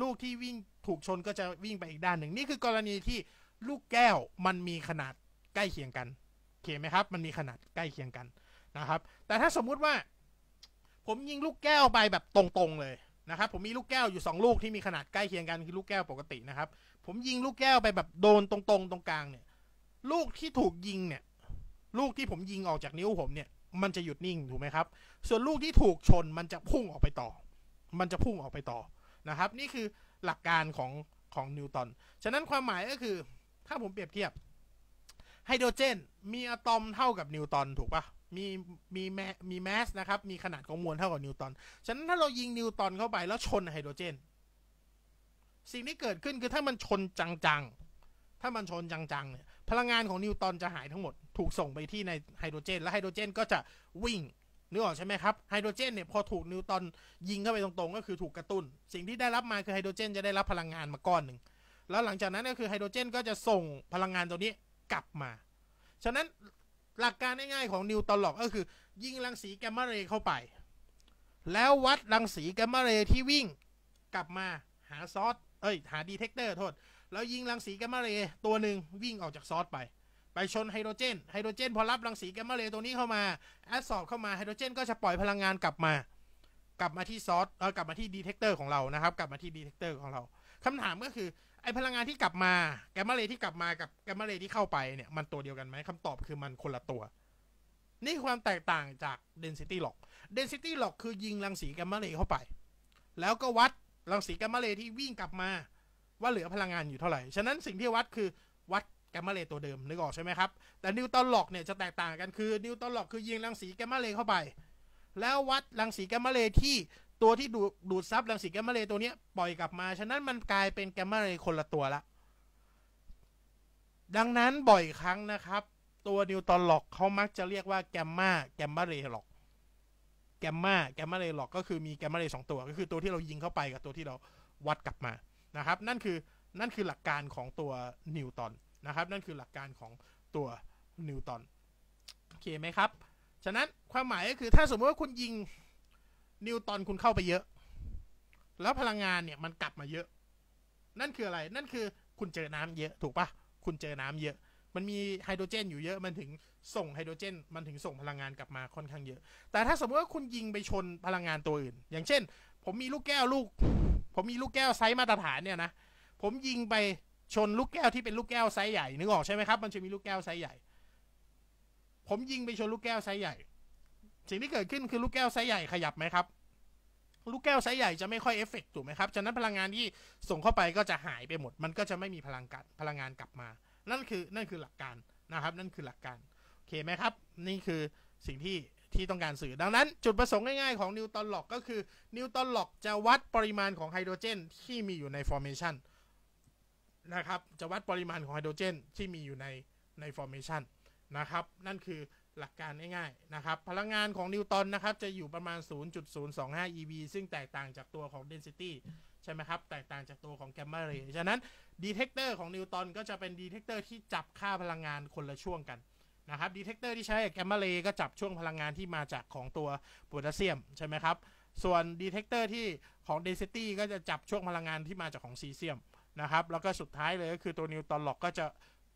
ลูกที่วิ่งถูกชนก็จะวิ่งไปอีกด้านหนึ่งนี่คือกรณีที่ลูกแก้วมันมีขนาดใกล้เคียงกัน เข้าไหมครับ มันมีขนาดใกล้เคียงกันนะครับ แต่ถ้าสมมุติว่า ผมยิงลูกแก้วไปแบบตรงๆเลยนะครับผมมีลูกแก้วอยู่2ลูกที่มี ขนาด ใกล้เคียงกันคือลูกแก้วปกตินะครับ ผมยิงลูกแก้วไปแบบโดนตรงๆตตรงกลางเนี่ยลูกที่ถูกยิงเนี่ยลูกที่ผมยิงออกจากนิ้วผมเนี่ยมันจะหยุดนิ่งถูกไหมครับ ส่วนลูกที่ถูกชนมันจะพุ่งออกไปต่อ มันจะพุ่งออกไปต่อนะครับ นี่คือหลักการของของนิวตันฉะนั้นความหมายก็คือ ถ้าผมเปรียบเทียบไฮโดรเจน มีอะตอมเท่ากับนิวตันถูกปะมี มีแมมีแมส นะ ครับ มีขนาดของมวล เท่ากับนิวตันฉะนั้นถ้าเรายิงนิวตันเข้าไป แล้วชนไฮโดรเจน สิ่งที่เกิดขึ้นคือถ้ามันชนจังๆถ้ามันชนจังๆเนี่ยพลังงานของนิวตันจะหายทั้งหมด ถูกส่งไปที่ในไฮโดรเจน และไฮโดรเจน ก็จะวิ่งนึกออกใช่ไหมครับไฮโดรเจนเนี่ยพอถูกนิวตันยิงเข้าไปตรงๆ ก็คือถูกกระตุน้น สิ่งที่ได้รับมาคือไฮโดรเจน จะได้รับพลังงานมาก้อนหนึ่งแล้วหลังจากนั้นก็คือไฮโดรเจน ก็จะส่งพลังงานตัวนี้กลับมาฉะนั้นหลักการง่ายๆของ นิวตันหลอกก็คือ ยิงรังสีแกมมาเรย์เข้าไป แล้ววัดรังสีแกมมาเรย์ที่วิ่ง กลับมาหาซอสเอ้ยหาดีเทคเตอร์โทษแล้วยิงรังสีแกมมาเรย์ตัวหนึ่งวิ่งออกจากซอสไป ไปชนไฮโดรเจนไฮโดรเจนพอรับรังสีแกมมาเรย์ตัวนี้เข้ามาแอดสอบเข้ามาไฮโดรเจนก็จะปล่อยพลังงานกลับมา กลับมาที่ซอสเออกลับมาที่ดีเทคเตอร์ของเรานะครับกลับมาที่ดีเทคเตอร์ของเรา คำถามก็คือไอพลังงานที่กลับมาแกมมาเรที่กลับมากับแกมมาเรที่เข้าไปเนี่ยมันตัวเดียวกันไหมคำตอบคือมันคนละตัว นี่ความแตกต่างจากนซิตี้หลอกเดนซิตี้หลอกคือยิงรังสีแกมมาเรเข้าไป แล้วก็วัดรังสีแกมมาเรที่วิ่งกลับมา ว่าเหลือพลังงานอยู่เท่าไหร่ฉะนั้นสิ่งที่วัดคือวัดแกมมาเรตัวเดิมนึกออกใช่ไหมครับแต่นิวตันหลอกเนี่ยจะแตกต่างกันคือนิวตันหลอกคือยิงรังสีแกมมาเรเข้าไป แล้ววัดรังสีแกมมาเรที่ตัวที่ดูดูดซับรังสีแกมมาเรย์ตัวเนี้ยปล่อยกลับมาฉะนั้นมันกลายเป็นแกมมาเรย์คนละตัวละ ดังนั้นบ่อยครั้งนะครับ ตัวนิวตอนหลอกเขามักจะเรียกว่าแกมมาแกมมาเรย์หลอกแกมมาแกมมาเรย์หลอกก็คือมีแกมมาเรย์สองตัว ก็คือตัวที่เรายิงเข้าไปกับตัวที่เราวัดกลับมานะครับนั่นคือนั่นคือหลักการของตัวนิวตอนนะครับนั่นคือหลักการของตัวนิวตอนโอเคไหมครับฉะนั้นความหมายก็คือถ้าสมมติว่าคุณยิงนิวตอนคุณเข้าไปเยอะ แล้วพลังงานเนี่ยมันกลับมาเยอะ นั่นคืออะไร นั่นคือคุณเจอน้ำเยอะ ถูกปะคุณเจอน้ำเยอะ มันมีไฮโดรเจนอยู่เยอะ มันถึงส่งไฮโดรเจน มันถึงส่งพลังงานกลับมาค่อนข้างเยอะ แต่ถ้าสมมติว่าคุณยิงไปชนพลังงานตัวอื่น อย่างเช่น ผมมีลูกแก้วลูก ผมมีลูกแก้วไซส์มาตรฐานเนี่ยนะ ผมยิงไปชนลูกแก้วที่เป็นลูกแก้วไซส์ใหญ่ นึกออกใช่ไหมครับ มันจะมีลูกแก้วไซส์ใหญ่ ผมยิงไปชนลูกแก้วไซส์ใหญ่สิ่งที่เกิดขึ้นคือลูกแก้วไซส์ใหญ่ขยับไหมครับ ลูกแก้วไซส์ใหญ่จะไม่ค่อยเอฟเฟกถูกไหมครับ ฉะนั้นพลังงานที่ส่งเข้าไปก็จะหายไปหมด มันก็จะไม่มีพลังกัดพลังงานกลับมา นั่นคือนั่นคือหลักการนะครับ นั่นคือหลักการโอเคไหมครับ นี่คือสิ่งที่ที่ต้องการสื่อ ดังนั้น จุดประสงค์ง่ายๆของนิวตันหลอกก็คือ นิวตันหลอกจะวัดปริมาณของไฮโดรเจนที่มีอยู่ในฟอร์เมชันนะครับ จะวัดปริมาณของไฮโดรเจนที่มีอยู่ในในฟอร์เมชันนะครับ นั่นคือหลักการง่ายๆ นะครับ พลังงานของนิวตันนะครับ จะอยู่ประมาณ 0.025 eV ซึ่งแตกต่างจากตัวของ density ใช่ไหมครับ แตกต่างจากตัวของแกมมาเรย์ฉะนั้นดีเทกเตอร์ของนิวตันก็จะเป็นดีเทกเตอร์ที่จับค่าพลังงานคนละช่วงกันนะครับ ดีเทกเตอร์ที่ใช้แกมมาเรย์ก็จับช่วงพลังงานที่มาจากของตัวโพแทสเซียมใช่ไหมครับ ส่วนดีเทกเตอร์ที่ของ density ก็จะจับช่วงพลังงานที่มาจากของซีเซียมนะครับ แล้วก็สุดท้ายเลยก็คือตัวนิวตันหลอกก็จะ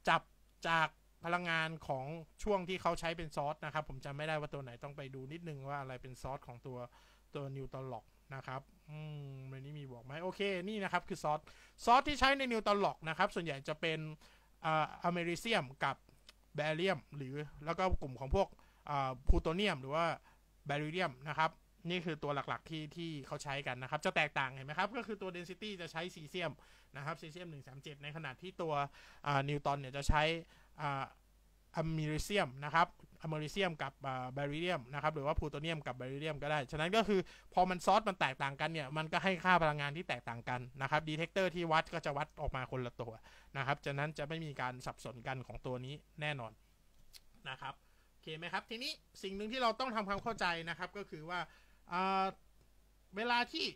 จับจากพลังงานของช่วงที่เขาใช้เป็นซอสนะครับ ผมจำไม่ได้ว่าตัวไหนต้องไปดูนิดนึงว่าอะไรเป็นซอสของตัวตัวนิวตันล็อกนะครับอืมมนนี้มีบอกไหมโอเค นี่นะครับคือซอส ซอสที่ใช้ในนิวตันล็อกนะครับ ส่วนใหญ่จะเป็นอะอเมริเซียมกับแบเรียมหรือแล้วก็กลุ่มของพวกอ่าพูโตเนียมหรือว่าแบริเลียมนะครับนี่คือตัวหลักๆที่ที่เขาใช้กันนะครับ จะแตกต่างเห็นไหมครับก็คือตัว density จะใช้ซีเซียมนะครับซีเซียม137 ในขณะที่ตัวนิวตันเนี่ยจะใช้อะมิริเซียมนะครับอะมิริเซียมกับเบริเลียมนะครับ หรือว่าพลูโตเนียมกับเบริเลียมก็ได้ ฉะนั้นก็คือ พอมันซอสมันแตกต่างกันเนี่ย มันก็ให้ค่าพลังงานที่แตกต่างกันนะครับ ดีเทคเตอร์ที่วัดก็จะวัดออกมาคนละตัวนะครับฉะนั้นจะไม่มีการสับสนกันของตัวนี้แน่นอนนะครับ โอเคไหมครับ ทีนี้สิ่งหนึ่งที่เราต้องทำความเข้าใจนะครับ ก็คือว่าเวลาที่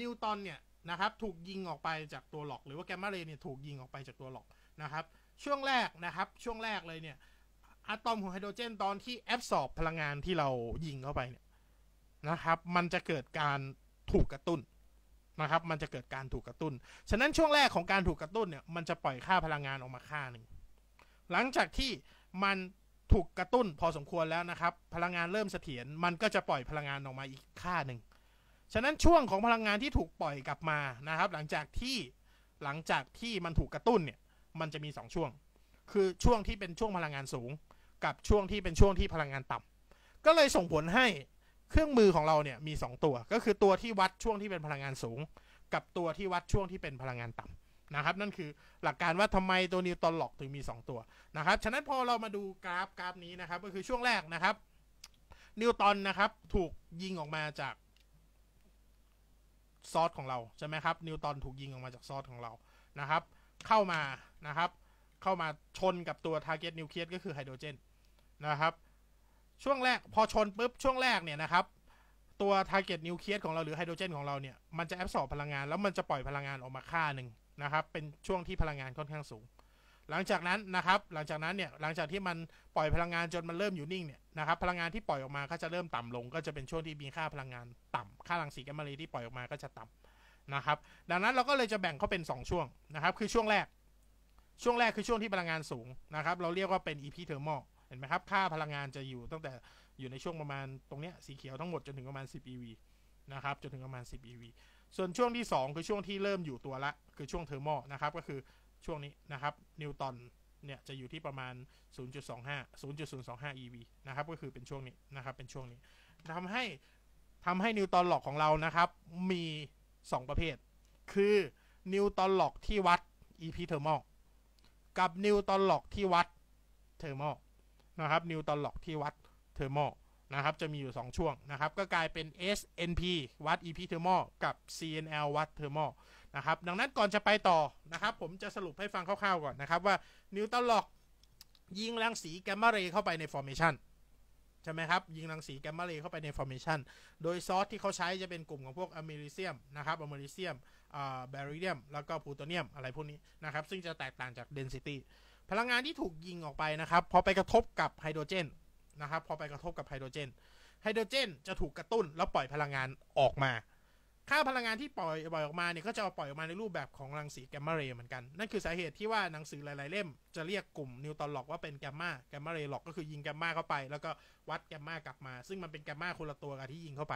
นิวตันเนี่ยนะครับ ถูกยิงออกไปจากตัวหลอก หรือว่าแกมมาเรย์เนี่ยถูกยิงออกไปจากตัวหลอกนะครับช่วงแรกนะครับช่วงแรกเลยเนี่ยอะตอมของไฮโดรเจน ตอนที่แอบสอบพลังงานที่เรายิงเข้าไปเนี่ยนะครับ มันจะเกิดการถูกกระตุ้นนะครับ มันจะเกิดการถูกกระตุ้น ฉะนั้นช่วงแรกของการถูกกระตุ้นเนี่ยมันจะปล่อยค่าพลังงานออกมาค่าหนึ่งหลังจากที่มันถูกกระตุ้นพอสมควรแล้วนะครับ พลังงานเริ่มเสถียรมันก็จะปล่อยพลังงานออกมาอีกค่าหนึ่งฉะนั้นช่วงของพลังงานที่ถูกปล่อยกลับมานะครับ หลังจากที่หลังจากที่มันถูกกระตุ้นเนี่ยมันจะมี2ช่วง คือช่วงที่เป็นช่วงพลังงานสูง กับช่วงที่เป็นช่วงที่พลังงานต่ำ ก็เลยส่งผลให้เครื่องมือของเราเนี่ยมี2ตัว ก็คือตัวที่วัดช่วงที่เป็นพลังงานสูง กับตัวที่วัดช่วงที่เป็นพลังงานต่ำนะครับ นั่นคือหลักการว่าทำไมตัวนิวตันหลอกถึงมี2ตัวนะครับ ฉะนั้นพอเรามาดูกราฟกราฟนี้นะครับก็คือช่วงแรกนะครับ นิวตันนะครับ ถูกยิงออกมาจากซอสของเราใช่ไหมครับ นิวตันถูกยิงออกมาจากซอสของเรานะครับ เข้ามานะครับ เข้ามาชนกับตัวทรเก็ตนิวเคลียสก็คือไฮโดรเจนนะครับ ช่วงแรกพอชนปุ๊บช่วงแรกเนี่ยนะครับ ตัวทรเก็ตนิวเคลียสของเราหรือไฮโดรเจนของเราเนี่ย มันจะแอบสอบพลังงานแล้วมันจะปล่อยพลังงานออกมาค่าหนึ่งนะครับ เป็นช่วงที่พลังงานค่อนข้างสูง หลังจากนั้นนะครับหลังจากนั้นเนี่ยหลังจากที่มันปล่อยพลังงานจนมันเริ่มอยู่นิ่งเนี่ยนะครับพลังงานที่ปล่อยออกมาก็จะเริ่มต่ำลง ก็จะเป็นช่วงที่มีค่าพลังงานต่ำ ค่ารังสีแกมมารีที่ปล่อยออกมาก็จะต่ำนะครับ ดังนั้นเราก็เลยจะแบ่งเขาเป็น 2 ช่วงนะครับคือช่วงแรกช่วงแรกคือช่วงที่พลังงานสูงนะครับ เราเรียกว่าเป็น EP thermal เห็นไหมครับ ค่าพลังงานจะอยู่ตั้งแต่อยู่ในช่วงประมาณตรงเนี้ยสีเขียวทั้งหมดจนถึงประมาณ 10 EV นะครับ จนถึงประมาณ 10 EV ส่วนช่วงที่ 2 คือช่วงที่เริ่มอยู่ตัวละ คือช่วงเทอร์โมนะครับ ก็คือช่วงนี้นะครับ นิวตันเนี่ยจะอยู่ที่ประมาณ 0.25 0.025 EV นะครับ ก็คือเป็นช่วงนี้นะครับ เป็นช่วงนี้ ทำให้ทำให้นิวตันหลอกของเรานะครับ มี 2 ประเภท คือนิวตันหลอกที่วัด EP thermal กับนิวตอนหลอกที่วัดเทอร์โมนะครับนิวตอนหลอกที่วัดเทอร์โมนะครับจะมีอยู่2ช่วงนะครับ ก็กลายเป็น SNP วัด EP เทอร์โมกับ CNL วัดเทอร์โมนะครับดังนั้นก่อนจะไปต่อนะครับผมจะสรุปให้ฟังคร่าวๆก่อนนะครับ ว่านิวตันหลอก ยิงรังสีแกมมาเรย์เข้าไปในฟอร์เมชันใช่ไหมครับ ยิงรังสีแกมมาเรย์เข้าไปในฟอร์เมชันโดยซอสที่เขาใช้จะเป็นกลุ่มของพวกอะมริเซียมนะครับอะมริเซียมเบริเดียมแล้วก็พลูโตเนียมอะไรพวกนี้นะครับ ซึ่งจะแตกต่างจากเดนซิตี้พลังงานที่ถูกยิงออกไปนะครับพอไปกระทบกับไฮโดรเจนนะครับพอไปกระทบกับไฮโดรเจนไฮโดรเจนจะถูกกระตุ้นแล้วปล่อยพลังงานออกมาค่าพลังงานที่ปล่อยปล่อยออกมาเนี่ยก็จะเอาปล่อยออกมาในรูปแบบของรังสีแกมมาเรย์เหมือนกันนั่นคือสาเหตุที่ว่าหนังสือหลาย ๆ เล่มจะเรียกกลุ่ม นิวตอนหลอกว่าเป็นแกมมาแกมมาเรย์หลอกก็คือยิงแกมมาเข้าไป แล้วก็วัดแกมมากลับมาซึ่งมันเป็นแกมมาคนละตัวกับที่ยิงเข้าไป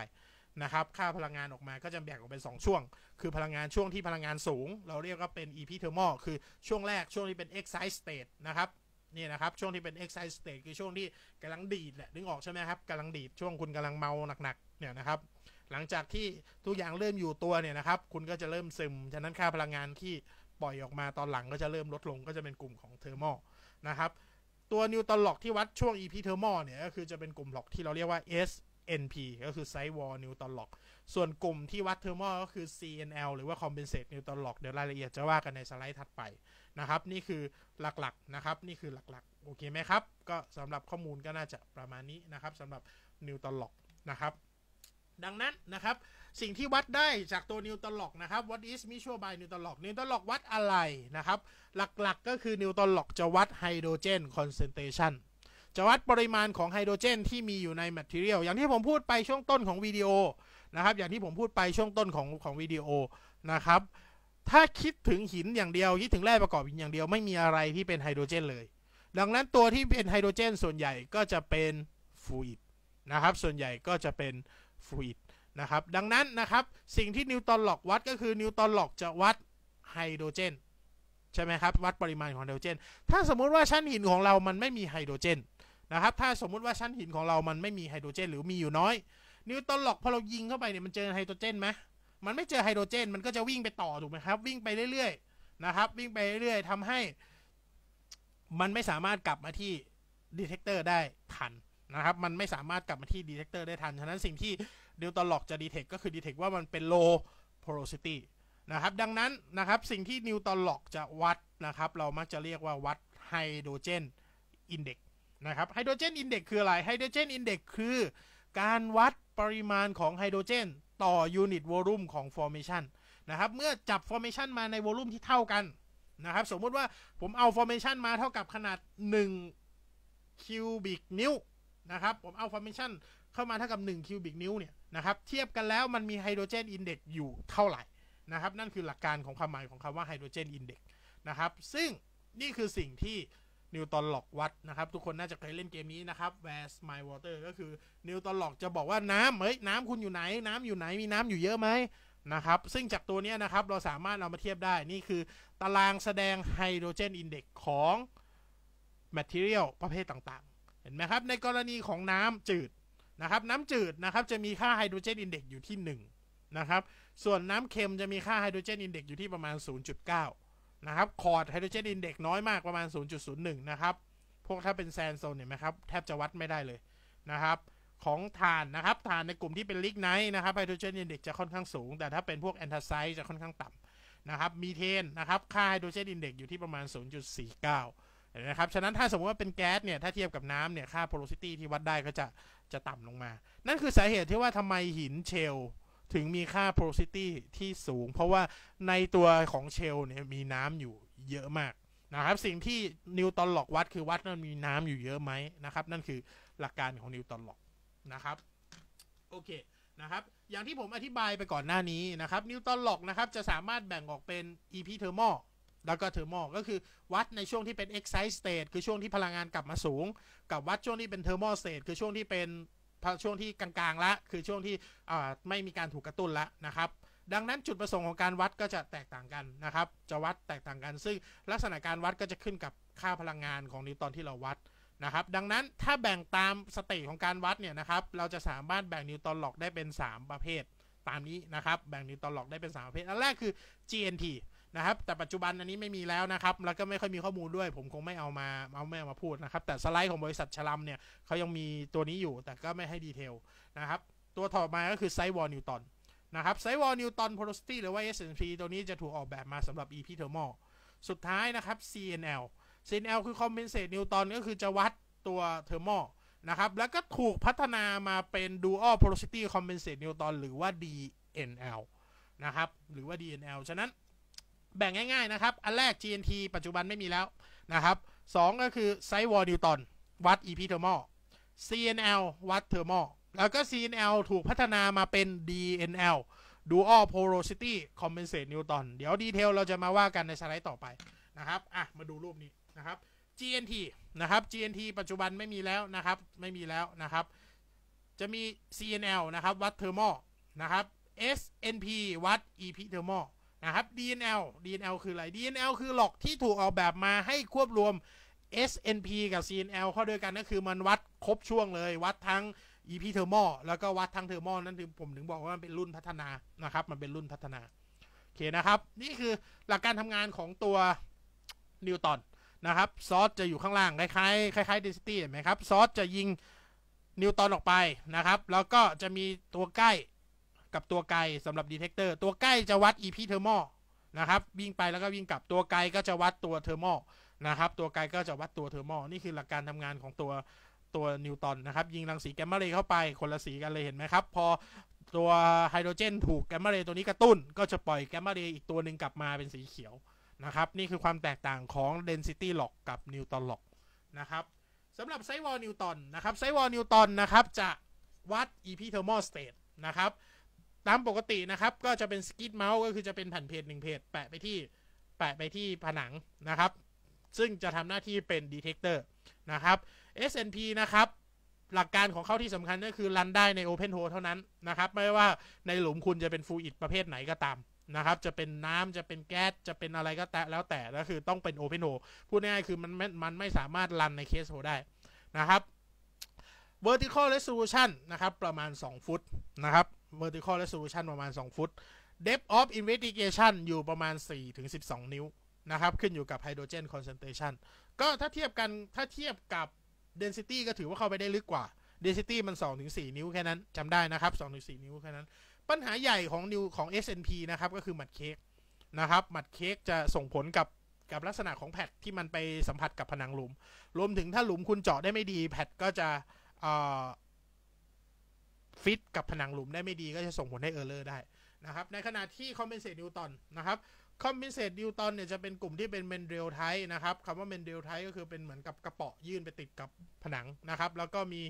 นะครับค่าพลังงานออกมาก็จะแบ่งออกเป็น2ช่วง คือพลังงานช่วงที่พลังงานสูง เราเรียกว่าเป็น EP thermal คือช่วงแรกช่วงที่เป็น excite state นะครับนี่นะครับช่วงที่เป็น excite state คือช่วงที่กำลังดีดแหละนึกออกใช่ไหมครับกำลังดีดช่วงคุณกำลังเมาหนักๆเนี่ยนะครับหลังจากที่ทุกอย่างเริ่มอยู่ตัวเนี่ยนะครับ คุณก็จะเริ่มซึม ฉะนั้นค่าพลังงานที่ปล่อยออกมาตอนหลังก็จะเริ่มลดลง ก็จะเป็นกลุ่มของเทอร์โมนะครับ ตัวนิวตันหลอกที่วัดช่วง EP เทอร์โมเนี่ย ก็คือจะเป็นกลุ่มหลอกที่เราเรียกว่า SNP ก็คือไซ d ์ wall นิวตันหลอกส่วนกลุ่มที่วัดเทอร์มอลก็คือ CNL หรือว่า compensate นิวตันหลอกเดี๋ยวรายละเอียดจะว่ากันในสไลด์ถัดไปนะครับ นี่คือหลักๆนะครับ นี่คือหลักๆ โอเคไหมครับ ก็สำหรับข้อมูลก็น่าจะประมาณนี้นะครับสาหรับนิวตันหลอกนะครับดังนั้นนะครับ สิ่งที่วัดได้จากตัวนิวตันล็อกนะครับ what is mutual by Newton log Newton log วัดอะไรนะครับหลักๆก็คือนิวตันล็อกจะวัดไฮโดรเจนคอนเซนเทรชันจะวัดปริมาณของไฮโดรเจนที่มีอยู่ในแมทเทียลอย่างที่ผมพูดไปช่วงต้นของวิดีโอนะครับอย่างที่ผมพูดไปช่วงต้นของของวิดีโอนะครับถ้าคิดถึงหินอย่างเดียวคิดถึงแร่ประกอบหินอย่างเดียวไม่มีอะไรที่เป็นไฮโดรเจนเลยดังนั้นตัวที่เป็นไฮโดรเจนส่วนใหญ่ก็จะเป็นฟูอิดนะครับส่วนใหญ่ก็จะเป็นฟลูอิดนะครับ ดังนั้น นะครับสิ่งที่นิวตันหลอกวัดก็คือนิวตันหลอกจะวัดไฮโดรเจนใช่ไหมครับวัดปริมาณของไฮโดรเจน ถ้าสมมุติว่าชั้นหินของเรามันไม่มีไฮโดรเจนนะครับ ถ้าสมมุติว่าชั้นหินของเรา มันไม่มีไฮโดรเจน หรือมีอยู่น้อย นิวตันหลอกพอเรายิงเข้าไปเนี่ยมันเจอไฮโดรเจนไหมมันไม่เจอไฮโดรเจน มันก็จะวิ่งไปต่อถูกไหมครับวิ่งไปเรื่อยๆนะครับ วิ่งไปเรื่อยๆทำให้มันไม่สามารถกลับมาที่ดีเทคเตอร์ได้ทันนะครับมันไม่สามารถกลับมาที่ดีเทคเตอร์ได้ทัน ฉะนั้นสิ่งที่ดิวตล็อกจะดีเทคก็คือดีเทคว่ามันเป็นโล w porosity นะครับดังนั้นนะครับสิ่งที่นิวตอล็อกจะวัดนะครับเรามักจะเรียกว่าวัดไฮโดรเจนอินเด็กนะครับไฮโดรเจนอินเด็กคืออะไรไฮโดรเจนอินเด็กคือการวัดปริมาณของไฮโดรเจนต่อยูนิตวอลุ่มของฟอร์เมชันนะครับเมื่อจับฟอร์เมชันมาในวอลุ่มที่เท่ากันนะครับสมมุติว่าผมเอาฟอร์เมชันมาเท่ากับขนาด1คิวบิกนิ้วนะครับผมเอาฟอร์เมชันเข้ามาเท่ากับ 1 คิวบิกนิ้วเนี่ยนะครับเทียบกันแล้วมันมีไฮโดรเจนอินเด็กซ์อยู่เท่าไหร่นะครับนั่นคือหลักการของความหมายของคำว่าไฮโดรเจนอินเด็กซ์นะครับซึ่งนี่คือสิ่งที่นิวตันหลอกวัดนะครับ ทุกคนน่าจะเคยเล่นเกมนี้นะครับ Where's my water ก็คือนิวตันหลอกจะบอกว่าน้ำเอ้ยน้ำคุณอยู่ไหน น้ำอยู่ไหนมีน้ำอยู่เยอะไหมนะครับซึ่งจากตัวนี้นะครับเราสามารถเอามาเทียบได้นี่คือตารางแสดงไฮโดรเจนอินเด็กซ์ของ Material ประเภทต่าง็นไหมครับ ในกรณีของน้ำจืด นะครับ น้ำจืดนะครับ จะมีค่าไฮโดรเจนอินเด็กซ์อยู่ที่1นะครับส่วนน้ำเค็มจะมีค่าไฮโดรเจนอินเด็กซ์อยู่ที่ประมาณ 0.9 นะครับคอร์ดไฮโดรเจนอินเด็กซ์น้อยมากประมาณ 0.01 นะครับ พวกถ้าเป็นแซนโซนเห็นไหมครับแทบจะวัดไม่ได้เลยนะครับ ของถ่านนะครับถ่านในกลุ่มที่เป็นลิกไนท์นะครับไฮโดรเจนอินเด็กซ์จะค่อนข้างสูงแต่ถ้าเป็นพวกแอนทาไซด์จะค่อนข้างต่ำนะครับมีเทนนะครับค่าไฮโดรเจนอินเด็กซ์อยู่ที่ประมาณ 0.49นะครับ ฉะนั้นถ้าสมมติว่าเป็นแก๊สเนี่ย ถ้าเทียบกับน้ำเนี่ย ค่าพล r ซิตี้ที่วัดได้ก็จะจะต่ำลงมา นั่นคือสาเหตุที่ว่าทำไมหินเชล ถึงมีค่าพล r ซิตี้ที่สูง เพราะว่าในตัวของเชลเนี่ยมีน้ำอยู่เยอะมากนะครับ สิ่งที่นิวตันหลอกวัดคือวัดนั้นมีน้ำอยู่เยอะไหมนะครับ นั่นคือหลักการของนิวตันหลอกนะครับ โอเคนะครับ อย่างที่ผมอธิบายไปก่อนหน้านี้นะครับ นิวตันหลอกนะครับจะสามารถแบ่งออกเป็น epithermal แล้วก็เทอร์โมก็คือวัดในช่วงที่เป็น excite state คือช่วงที่พลังงานกลับมาสูง กับวัดช่วงที่เป็นเทอร์โมสเตตคือช่วงที่เป็นช่วงที่กลางๆละคือช่วงที่ไม่มีการถูกกระตุ้นละนะครับ ดังนั้นจุดประสงค์ของการวัดก็จะแตกต่างกันนะครับจะวัดแตกต่างกันซึ่งลักษณะการวัดก็จะขึ้นกับค่าพลังงานของนิวตอนที่เราวัดนะครับดังนั้นถ้าแบ่งตามสเตจของการวัดเนี่ยนะครับเราจะสามารถแบ่งนิวตอนหลอกได้เป็น 3 ประเภทตามนี้นะครับแบ่งนิวตอนหลอกได้เป็น 3 ประเภทอันแรกคือ GNT นะครับ แต่ปัจจุบันอันนี้ไม่มีแล้วนะครับ แล้วก็ไม่ค่อยมีข้อมูลด้วย ผมคงไม่เอามา เอาไม่เอามาพูดนะครับ แต่สไลด์ของบริษัทชลามเนี่ย เขายังมีตัวนี้อยู่ แต่ก็ไม่ให้ดีเทล นะครับ ตัวถอดมาก็คือไซวอลนิวตันนะครับ ไซวอลนิวตันโพลิสตี้หรือว่า S&P ตัวนี้จะถูกออกแบบมาสำหรับ EP thermal สุดท้ายนะครับ CNL CNL คือ compensate Newton ก็คือจะวัดตัวเทอร์โมนะครับ แล้วก็ถูกพัฒนามาเป็น dual porosity compensate Newton หรือว่า DNL นะครับหรือว่า DNL ฉะนั้นแบ่งง่ายๆ นะครับ อันแรก GNT ปัจจุบันไม่มีแล้ว นะครับ สองก็คือ ไซวอลนิวตัน วัด epithermal CNL วัด thermal แล้วก็ CNL ถูกพัฒนามาเป็น DNL dual porosity compensate newton เดี๋ยวดีเทลเราจะมาว่ากันในสไลด์ต่อไป นะครับ อ่ะ มาดูรูปนี้นะครับ GNT นะครับ GNT ปัจจุบันไม่มีแล้วนะครับ ไม่มีแล้วนะครับ จะมี CNL นะครับ วัด thermal นะครับ SNP วัด epithermal นะครับ DNL DNL คืออะไร DNL คือหลอกที่ถูกออกแบบมาให้ควบรวม SNP กับ CNL เข้าด้วยกันนั่นคือมันวัดครบช่วงเลย วัดทั้ง EP thermal แล้วก็วัดทั้ง thermal นั่นคือผมถึงบอกว่ามันเป็นรุ่นพัฒนานะครับ มันเป็นรุ่นพัฒนา โอเคนะครับ นี่คือหลักการทำงานของตัวนิวตันนะครับซอสจะอยู่ข้างล่าง คล้ายคล้ายคล้ายเดนซิตี้เห็นไหมครับซอสจะยิงนิวตันออกไปนะครับแล้วก็จะมีตัวใกล้กับตัวไกลสำหรับดีเทคเตอร์ตัวใกล้จะวัด EP เทอร์มอนะครับ วิ่งไปแล้วก็วิ่งกลับตัวไกลก็จะวัดตัวเทอร์มอนะครับตัวไกลก็จะวัดตัวเทอร์มอนี่คือหลักการทำงานของตัวตัวนิวตันนะครับ ยิงรังสีแกมมาเรย์เข้าไปคนละสีกันเลยเห็นไหมครับ พอตัวไฮโดรเจนถูกแกมมาเรย์ตัวนี้กระตุ้น ก็จะปล่อยแกมมาเรย์อีกตัวหนึ่งกลับมาเป็นสีเขียวนะครับนี่คือความแตกต่างของเดนซิตี้หลอกกับนิวตันหลอกนะครับสำหรับไซวอลนิวตันนะครับไซวอลนิวตันนะครับจะวัด EP thermal state นะครับตามปกตินะครับก็จะเป็นสกิทเมาส์ก็คือจะเป็นแผ่นเพจหนึ่งเพจแปะไปที่แปะไปที่ผนังนะครับ ซึ่งจะทำหน้าที่เป็นดีเทคเตอร์นะครับ SNP นะครับ หลักการของเขาที่สำคัญก็คือรันได้ใน Open Hole เท่านั้นนะครับ ไม่ว่าในหลุมคุณจะเป็นฟูอิดประเภทไหนก็ตามนะครับ จะเป็นน้ำจะเป็นแก๊สจะเป็นอะไรก็แต่แล้วแต่ก็คือต้องเป็น Open Hole พูดง่ายๆคือมันมันไม่สามารถรันในเคสโฮได้นะครับ vertical resolution นะครับ ประมาณ 2 ฟุต นะครับอร์ติคอลเรสโซลูชันประมาณ 2 ฟุต d e p t อ of investigation อยู่ประมาณ4-12 นิ้ว นะครับขึ้นอยู่กับไฮโดรเจนคอนเซนเทรชันก็ถ้าเทียบกันถ้าเทียบกับ density ก็ถือว่าเข้าไปได้ลึกกว่า density มัน2-4นิ้วแค่นั้นจำได้นะครับ2-4นิ้วแค่นั้นปัญหาใหญ่ของนิวของ s p นะครับ ก็คือหมัดเค้กนะครับ หมัดเค้กจะส่งผลกับกับลักษณะของแพดที่มันไปสัมผัสกับผนังหลุม รวมถึงถ้าหลุมคุณเจาะได้ไม่ดีแพดก็จะฟิตกับผนังหลุมได้ไม่ดีก็จะส่งผลให้เออร์เลอร์ได้นะครับ ในขณะที่คอมเพนเซตนิวตันนะครับคอมเพนเซตนิวตันเนี่ยจะเป็นกลุ่มที่เป็นเมนเดลไทป์นะครับคำว่าเมนเดลไทป์ก็คือเป็นเหมือนกับกระป๋อยื่นไปติดกับผนังนะครับ แล้วก็มี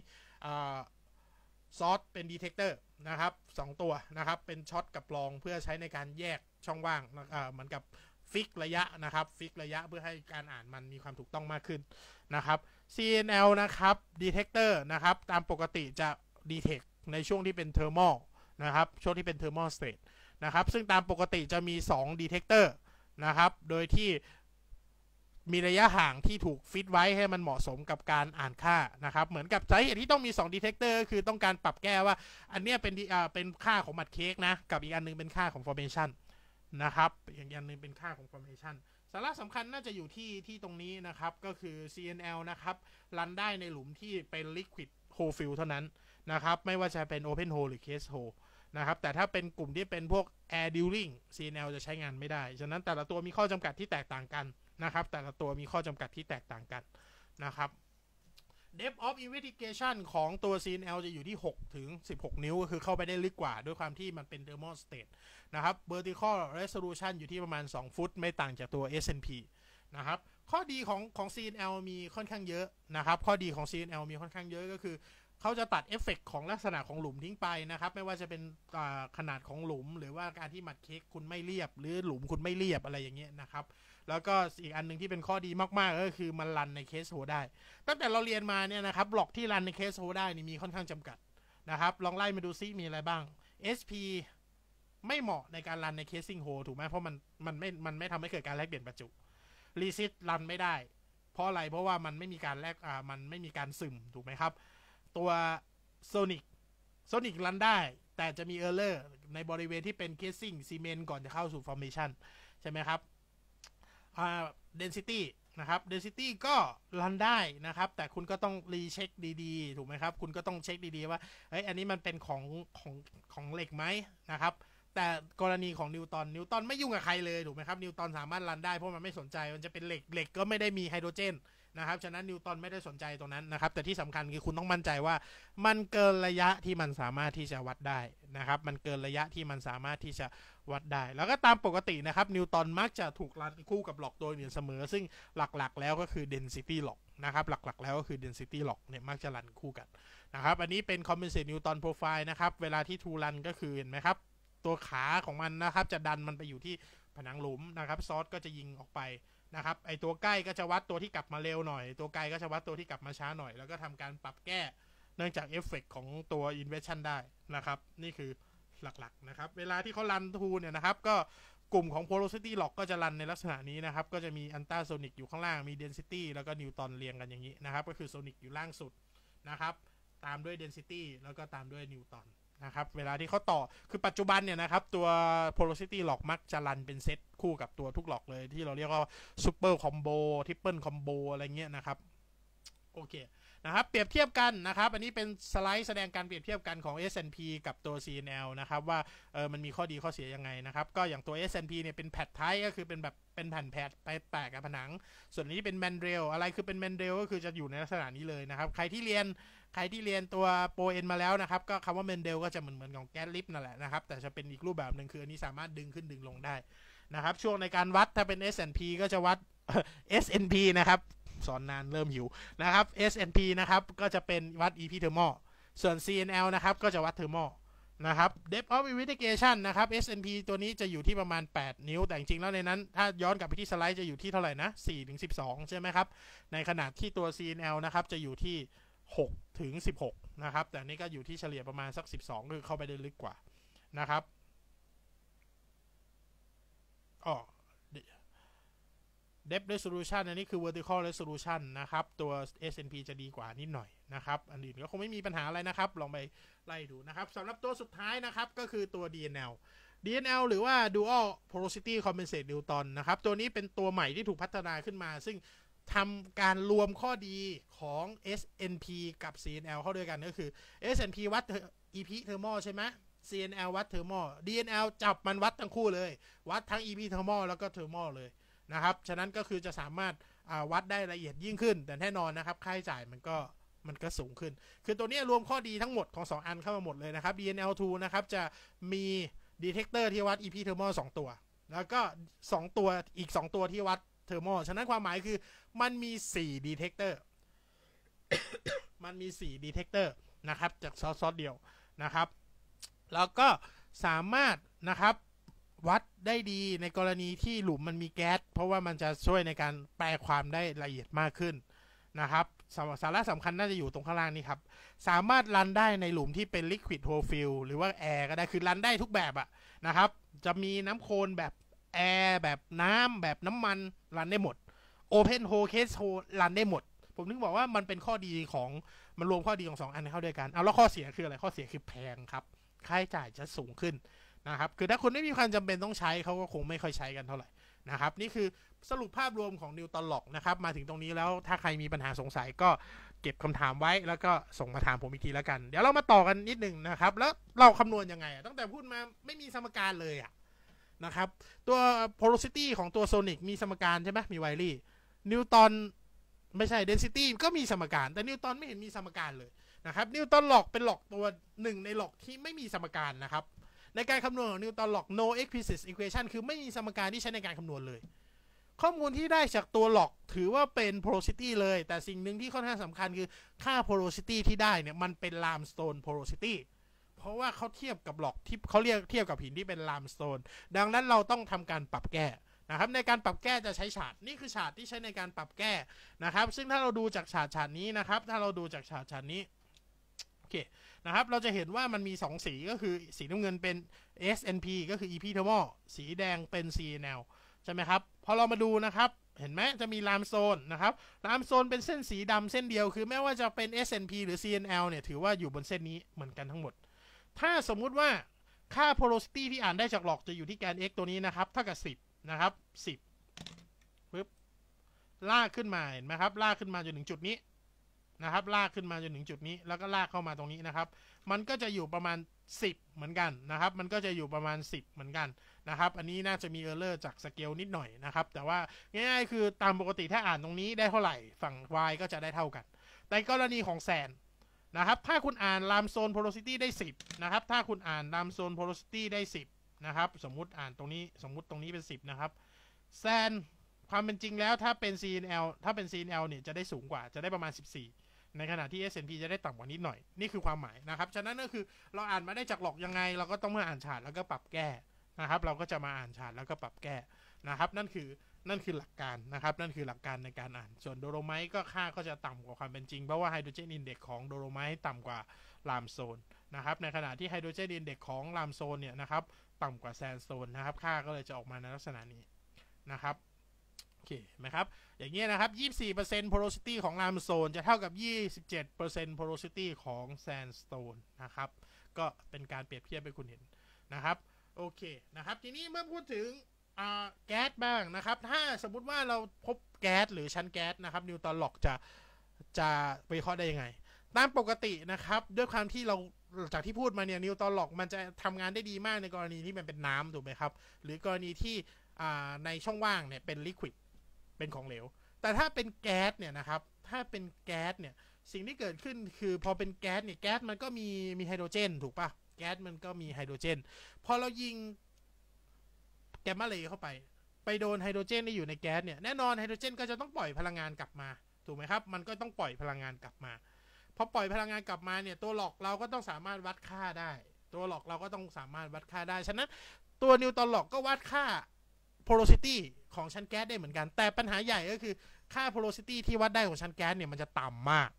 ซอสเป็นดีเทคเตอร์นะครับสองตัวนะครับเป็นช็อตกับรอง เพื่อใช้ในการแยกช่องว่าง เหมือนกับ ฟิกระยะนะครับ ฟิกระยะเพื่อให้การอ่านมันมีความถูกต้องมากขึ้นนะครับ CNL นะครับดีเทคเตอร์นะครับ ตามปกติจะดีเทคในช่วงที่เป็นเทอร์มอลนะครับ ช่วงที่เป็นเทอร์มอลสเตทนะครับซึ่งตามปกติจะมี 2 d e t e c t o r นะครับ โดยที่มีระยะห่างที่ถูกฟิตไว้ให้มันเหมาะสมกับการอ่านค่านะครับเหมือนกับสาเหตุที่ต้องมี 2 d e t e c t o r คือต้องการปรับแก้ว่าอันนี้เป็นเป็นค่าของมัดเค้กนะ กับอีกอันนึงเป็นค่าของฟอร์เมชันนะครับอย่ีกอันนึงเป็นค่าของฟอร์เมชันสาระสำคัญน่าจะอยู่ที่ที่ตรงนี้นะครับก็คือ CNL นะครับรันได้ในหลุมที่เป็น liquid whole fill เท่านั้นนะครับ ไม่ว่าจะเป็น Open Hole หรือ Case Hole นะครับ แต่ถ้าเป็นกลุ่มที่เป็นพวก Air Dueling CNL จะใช้งานไม่ได้ฉะนั้นแต่ละตัวมีข้อจำกัดที่แตกต่างกัน นะครับแต่ละตัวมีข้อจำกัดที่แตกต่างกัน นะครับ Depth of Investigation ของตัว CNL จะอยู่ที่ 6 ถึง 16 นิ้ว ก็คือเข้าไปได้ลึกกว่าด้วยความที่มันเป็น Thermal State นะครับ Vertical Resolution อยู่ที่ประมาณ2ฟุตไม่ต่างจากตัว S&P นะครับข้อดีของของ CNL มีค่อนข้างเยอะนะครับข้อดีของ CNL มีค่อนข้างเยอะก็คือเขาจะตัดเอฟเฟกของลักษณะของหลุมทิ้งไปนะครับ ไม่ว่าจะเป็นขนาดของหลุม หรือว่าการที่หมัดเค้กคุณไม่เรียบ หรือหลุมคุณไม่เรียบอะไรอย่างเงี้ยนะครับ แล้วก็อีกอันหนึ่งที่เป็นข้อดีมากๆ ก็คือมันรันในเคสโฮได้ ตั้งแต่เราเรียนมาเนี่ยนะครับ บล็อกที่รันในเคสโฮได้นี่มีค่อนข้างจำกัดนะครับ ลองไล่มาดูซิ มีอะไรบ้าง SP ไม่เหมาะในการรันในเคสซิงโฮถูกไหมเพราะมันมันไม่ มันไม่ทำให้เกิดการแลกเปลี่ยนประจุรีซิตรันไม่ได้ เพราะอะไร เพราะว่ามันไม่มีการแลก อ่า มันไม่มีการซึมถูกไหมครับตัวโซนิกโซนิกรันได้ แต่จะมีเออร์เลอร์ในบริเวณที่เป็นเคสซิ่งซีเมนต์ก่อนจะเข้าสู่ฟอร์เมชันใช่ไหมครับ อ่าเดนซิตี้นะครับเดนซิตี้ก็ รันได้นะครับ แต่คุณก็ต้องรีเช็คดี ๆ ถูกไหมครับ คุณก็ต้องเช็ค ดี ๆ ว่าเฮ้ยอันนี้มันเป็นของ ของ ของเหล็กไหมนะครับ แต่กรณีของนิวตันนิวตันไม่ยุ่งกับใครเลยถูกไหมครับนิวตันสามารถรันได้เพราะมันไม่สนใจมันจะเป็นเหล็กเหล็กก็ไม่ได้มีไฮโดรเจนนะครับ ฉะนั้นนิวตันไม่ได้สนใจตรงนั้นนะครับ แต่ที่สำคัญคือคุณต้องมั่นใจว่ามันเกินระยะที่มันสามารถที่จะวัดได้นะครับ มันเกินระยะที่มันสามารถที่จะวัดได้ แล้วก็ตามปกตินะครับ นิวตันมักจะถูกรันคู่กับหลอกโดยเนี่ยเสมอ ซึ่งหลักๆแล้วก็คือ density หลอกนะครับ หลักๆ แล้วก็คือ density หลอกเนี่ยมักจะรันคู่กันนะครับ อันนี้เป็น compensate Newton profile นะครับ เวลาที่ทูรันก็คือเห็นไหมครับตัวขาของมันนะครับ จะดันมันไปอยู่ที่ผนังหลุมนะครับซอสก็จะยิงออกไปนะครับ ไอตัวใกล้ก็จะวัดตัวที่กลับมาเร็วหน่อย ตัวไกลก็จะวัดตัวที่กลับมาช้าหน่อย แล้วก็ทำการปรับแก้เนื่องจากเอฟเฟกของตัวอินเวชชันได้นะครับ นี่คือหลัก ๆ นะครับ เวลาที่เขารันทูเนี่ยนะครับ ก็กลุ่มของโพล o s ตี้หลอกก็จะรันในลักษณะนี้นะครับ ก็จะมีอันต้าโซนิกอยู่ข้างล่าง มีเดนซิตี้แล้วก็นิวตอนเรียงกันอย่างนี้นะครับ ก็คือโซนิกอยู่ล่างสุดนะครับ ตามด้วยเดนซิตี้แล้วก็ตามด้วยนิวตอนนะครับเวลาที่เขาต่อคือปัจจุบันเนี่ยนะครับตัว p o l o s i t y หลอกมักจะรันเป็นเซตคู่กับตัวทุกหลอกเลยที่เราเรียกว่า super combo triple combo อะไรเงี้ยนะครับโอเคนะครับเปรียบเทียบกันนะครับ อันนี้เป็นสไลด์แสดงการเปรียบเทียบกันของ S&P กับตัว CNL นะครับว่าเออมันมีข้อดีข้อเสียยังไงนะครับก็อย่างตัว S&P เนี่ยเป็นแพทไทก็คือเป็นแบบเป็นแผ่นแพดไปแปะกับผนังส่วนนี้เป็นแมนเรลอะไรคือเป็นแมนเรลก็คือจะอยู่ในลักษณะนี้เลยนะครับใครที่เรียนใครที่เรียนตัวโปรเอ็นมาแล้วนะครับ ก็คำว่าแมนเดลก็จะเหมือนเหมือนของแก๊สลิฟนั่นแหละนะครับ แต่จะเป็นอีกรูปแบบหนึ่งคืออันนี้สามารถดึงขึ้นดึงลงได้นะครับ ช่วงในการวัดถ้าเป็น S&P ก็จะวัด S&P นะครับสอน นานเริ่มหิวนะครับ S&P นะครับก็จะเป็นวัด EP thermal ส่วน CNL นะครับ ก็จะวัด thermal นะครับ Depth of Investigation นะครับ S&P ตัวนี้จะอยู่ที่ประมาณ 8 นิ้ว แต่จริงๆแล้วในนั้นถ้า ย้อนกลับไปที่ สไลด์ จะอยู่ที่เท่าไหร่ นะ4ถึง12ใช่ไหมครับ ในขนาดที่ตัว CNL นะครับ จะอยู่ที่6ถึง16 นะครับ แต่นี้ก็อยู่ที่เฉลี่ยประมาณสัก 12 คือเข้าไปได้ลึกกว่านะครับอ๋อ Depth Resolution อันนี้คือ Vertical Resolution นะครับ ตัว S&P จะดีกว่านิดหน่อยนะครับ อันอื่นก็คงไม่มีปัญหาอะไรนะครับ ลองไปไล่ดูนะครับสำหรับตัวสุดท้ายนะครับ ก็คือตัว DNL DNL หรือว่า Dual Porosity Compensate Newton นะครับ ตัวนี้เป็นตัวใหม่ที่ถูกพัฒนาขึ้นมา ซึ่งทำการรวมข้อดีของ S&P กับ CNL เข้าด้วยกันก็คือ S&P วัด EP Thermal ใช่ไหม CNL วัด Thermal DNL จับมันวัดทั้งคู่เลย วัดทั้ง EP Thermal แล้วก็ Thermal เลยนะครับ ฉะนั้นก็คือจะสามารถวัดได้ละเอียดยิ่งขึ้น แต่แน่นอนนะครับ ค่าใช้จ่ายมันก็มันก็สูงขึ้น คือตัวนี้รวมข้อดีทั้งหมดของ2อันเข้ามาหมดเลยนะครับ DNL2 นะครับ จะมีดีเทคเตอร์ที่วัด EP thermal 2ตัว แล้วก็ 2 ตัวอีก 2 ตัวที่วัดเทอร์โมฉะนั้นความหมายคือมันมี4ดีเทคเตอร์ มันมี4ดีเทคเตอร์นะครับ จากซอสเดียวนะครับ แล้วก็สามารถนะครับวัดได้ดีในกรณีที่หลุมมันมีแก๊สเพราะว่ามันจะช่วยในการแปลความได้ละเอียดมากขึ้นนะครับ สาระสำคัญน่าจะอยู่ตรงข้างล่างนี้ครับ สามารถรันได้ในหลุมที่เป็นลิควิดโฮลฟิลหรือว่าแอร์ก็ได้คือรันได้ทุกแบบอะนะครับ จะมีน้ำโคลนแบบแอร์แบบน้ำแบบน้ำมัน รันได้หมดโอเพนโฮเคสโฮรันได้หมด ผมนึกบอกว่ามันเป็นข้อดีของมันรวมข้อดีของสองอันเข้าด้วยกันเอาแล้วข้อเสียคืออะไรข้อเสียคือแพงครับค่าใช้จ่ายจะสูงขึ้นนะครับ คือถ้าคุณไม่มีความจำเป็นต้องใช้ เขาก็คงไม่ค่อยใช้กันเท่าไหร่ นะครับ นี่คือสรุปภาพรวมของนิวตอนหลอกนะครับ มาถึงตรงนี้แล้วถ้าใครมีปัญหาสงสัยก็เก็บคำถามไว้แล้วก็ส่งมาถามผมอีกทีแล้วกัน เดี๋ยวเรามาต่อกันนิดหนึ่งนะครับ แล้วเราคำนวณยังไง ตั้งแต่พูดมาไม่มีสมการเลยอะนะครับ ตัว porosity ของตัวโซนิกมีสมการใช่ไหมมีไวรี่นิวตอนไม่ใช่ density ก็มีสมการ แต่นิวตอนไม่เห็นมีสมการเลยนะครับ นิวตันหลอกเป็นหลอกตัวหนึ่งในหลอกที่ไม่มีสมการนะครับในการคำนวณของนิวตันหลอก no explicit equation คือไม่มีสมการที่ใช้ในการคำนวณเลย ข้อมูลที่ได้จากตัวหลอกถือว่าเป็น porosity เลย แต่สิ่งหนึ่งที่ค่อนข้างสำคัญคือค่า porosity ที่ได้เนี่ยมันเป็น limestone porosity เพราะว่าเขาเทียบกับหลอกที่เขาเรียกเทียบกับหินที่เป็น limestone ดังนั้นเราต้องทำการปรับแก้นะครับในการปรับแก้จะใช้ฉาดนี่คือฉาดที่ใช้ในการปรับแก้นะครับ ซึ่งถ้าเราดูจากฉาดฉาดนี้นะครับ ถ้าเราดูจากฉาดฉาดนี้เคนะครับ เราจะเห็นว่ามันมี 2 สีก็คือสีน้ำเงินเป็น SNP ก็คือ EP thermal สีแดงเป็น CNL ใช่ไหมครับพอเรามาดูนะครับ เห็นไหมจะมีลามโซนนะครับลามโซนเป็นเส้นสีดำเส้นเดียว คือแม้ว่าจะเป็น SNP หรือ CNL เนี่ยถือว่าอยู่บนเส้นนี้เหมือนกันทั้งหมด ถ้าสมมุติว่าค่า porosity ที่อ่านได้จากหลอกจะอยู่ที่แกน x ตัวนี้นะครับเท่ากับ 10นะครับ10ปึ๊บลากขึ้นมาเห็นไหมครับลากขึ้นมาจนถึงจุดนี้นะครับลากขึ้นมาจนถึงจุดนี้แล้วก็ลากเข้ามาตรงนี้นะครับ มันก็จะอยู่ประมาณ 10 เหมือนกันนะครับมันก็จะอยู่ประมาณ 10 เหมือนกันนะครับอันนี้น่าจะมีเออร์เลอร์จากสเกลนิดหน่อยนะครับแต่ว่าง่ายๆ คือตามปกติถ้าอ่านตรงนี้ได้เท่าไหร่ฝั่ง y ก็จะได้เท่ากันแต่กรณีของแซนนะครับถ้าคุณอ่านลามโซนโพลาริตี้ได้10นะครับถ้าคุณอ่านลามโซนโพลาริตี้ได้10นะครับสมมุติอ่านตรงนี้สมมุติตรงนี้เป็น 10นะครับแซน ความเป็นจริงแล้วถ้าเป็น CNL ถ้าเป็น CNL เนี่ยจะได้สูงกว่าจะได้ประมาณ 14ในขณะที่ S&P จะได้ต่ำกว่านิดหน่อย นี่คือความหมายนะครับ ฉะนั้นก็คือเราอ่านมาได้จากหลอกยังไง เราก็ต้องมาอ่านฉาดแล้วก็ปรับแก้นะครับ เราก็จะมาอ่านฉาดแล้วก็ปรับแก้นะครับ นั่นคือ นั่นคือหลักการนะครับ นั่นคือหลักการในการอ่านส่วนโดโรไมก็ค่าก็จะต่ำกว่าความเป็นจริง เพราะว่าไฮโดรเจนอินเด็กของโดโรไมตต่ำกว่าลามโซนนะครับ ในขณะที่ไฮโดรเจนอินเด็กของลามโซนเนี่ยนะครับ ต่ำกว่าแซนโซนนะครับ ค่าก็เลยจะออกมาในลักษณะนี้นะครับเคหมครับ อย่างนี้นะครับ 24% porosity ของ ลามโซน จะเท่ากับ 27% porosity ของ sandstone นะครับ ก็เป็นการเปรียบเทียบให้คุณเห็นนะครับ โอเคนะครับ ทีนี้เมื่อพูดถึงแก๊สบ้างนะครับ ถ้าสมมุติว่าเราพบแก๊สหรือชั้นแก๊สนะครับนิวตอนหลอกจะ จะวิเคราะห์ได้ยังไง ตามปกตินะครับ ด้วยความที่เราจากที่พูดมาเนี่ยนิวตอนหลอก มันจะทำงานได้ดีมากในกรณีที่มันเป็นน้ำถูกไหมครับ หรือกรณีที่ในช่องว่างเนี่ยเป็นลิควิดเป็นของเหลว แต่ถ้าเป็นแก๊สเนี่ย นะครับ ถ้าเป็นแก๊สเนี่ย สิ่งที่เกิดขึ้นคือ พอเป็นแก๊สเนี่ย แก๊สมันก็มี มีไฮโดรเจนถูกปะแก๊สมันก็มีไฮโดรเจน พอเรายิงแกมมาเลยเข้าไป ไปโดนไฮโดรเจนที่อยู่ในแก๊สเนี่ย แน่นอนไฮโดรเจน ก็จะต้องปล่อยพลังงานกลับมา ถูกไหมครับ มันก็ต้องปล่อยพลังงานกลับมา พอปล่อยพลังงานกลับมาเนี่ย ตัวหลอกเราก็ต้องสามารถวัดค่าได้ ตัวหลอกเราก็ต้องสามารถวัดค่าได้ ฉะนั้น ตัวนิวตอนหลอกก็วัดค่า porosity ของชั้น แก๊ส ได้เหมือนกัน แต่ ปัญหาใหญ่ก็คือค่า porosity ที่ วัด ได้ของชั้นแก๊สเนี่ยมันจะต่ำมาก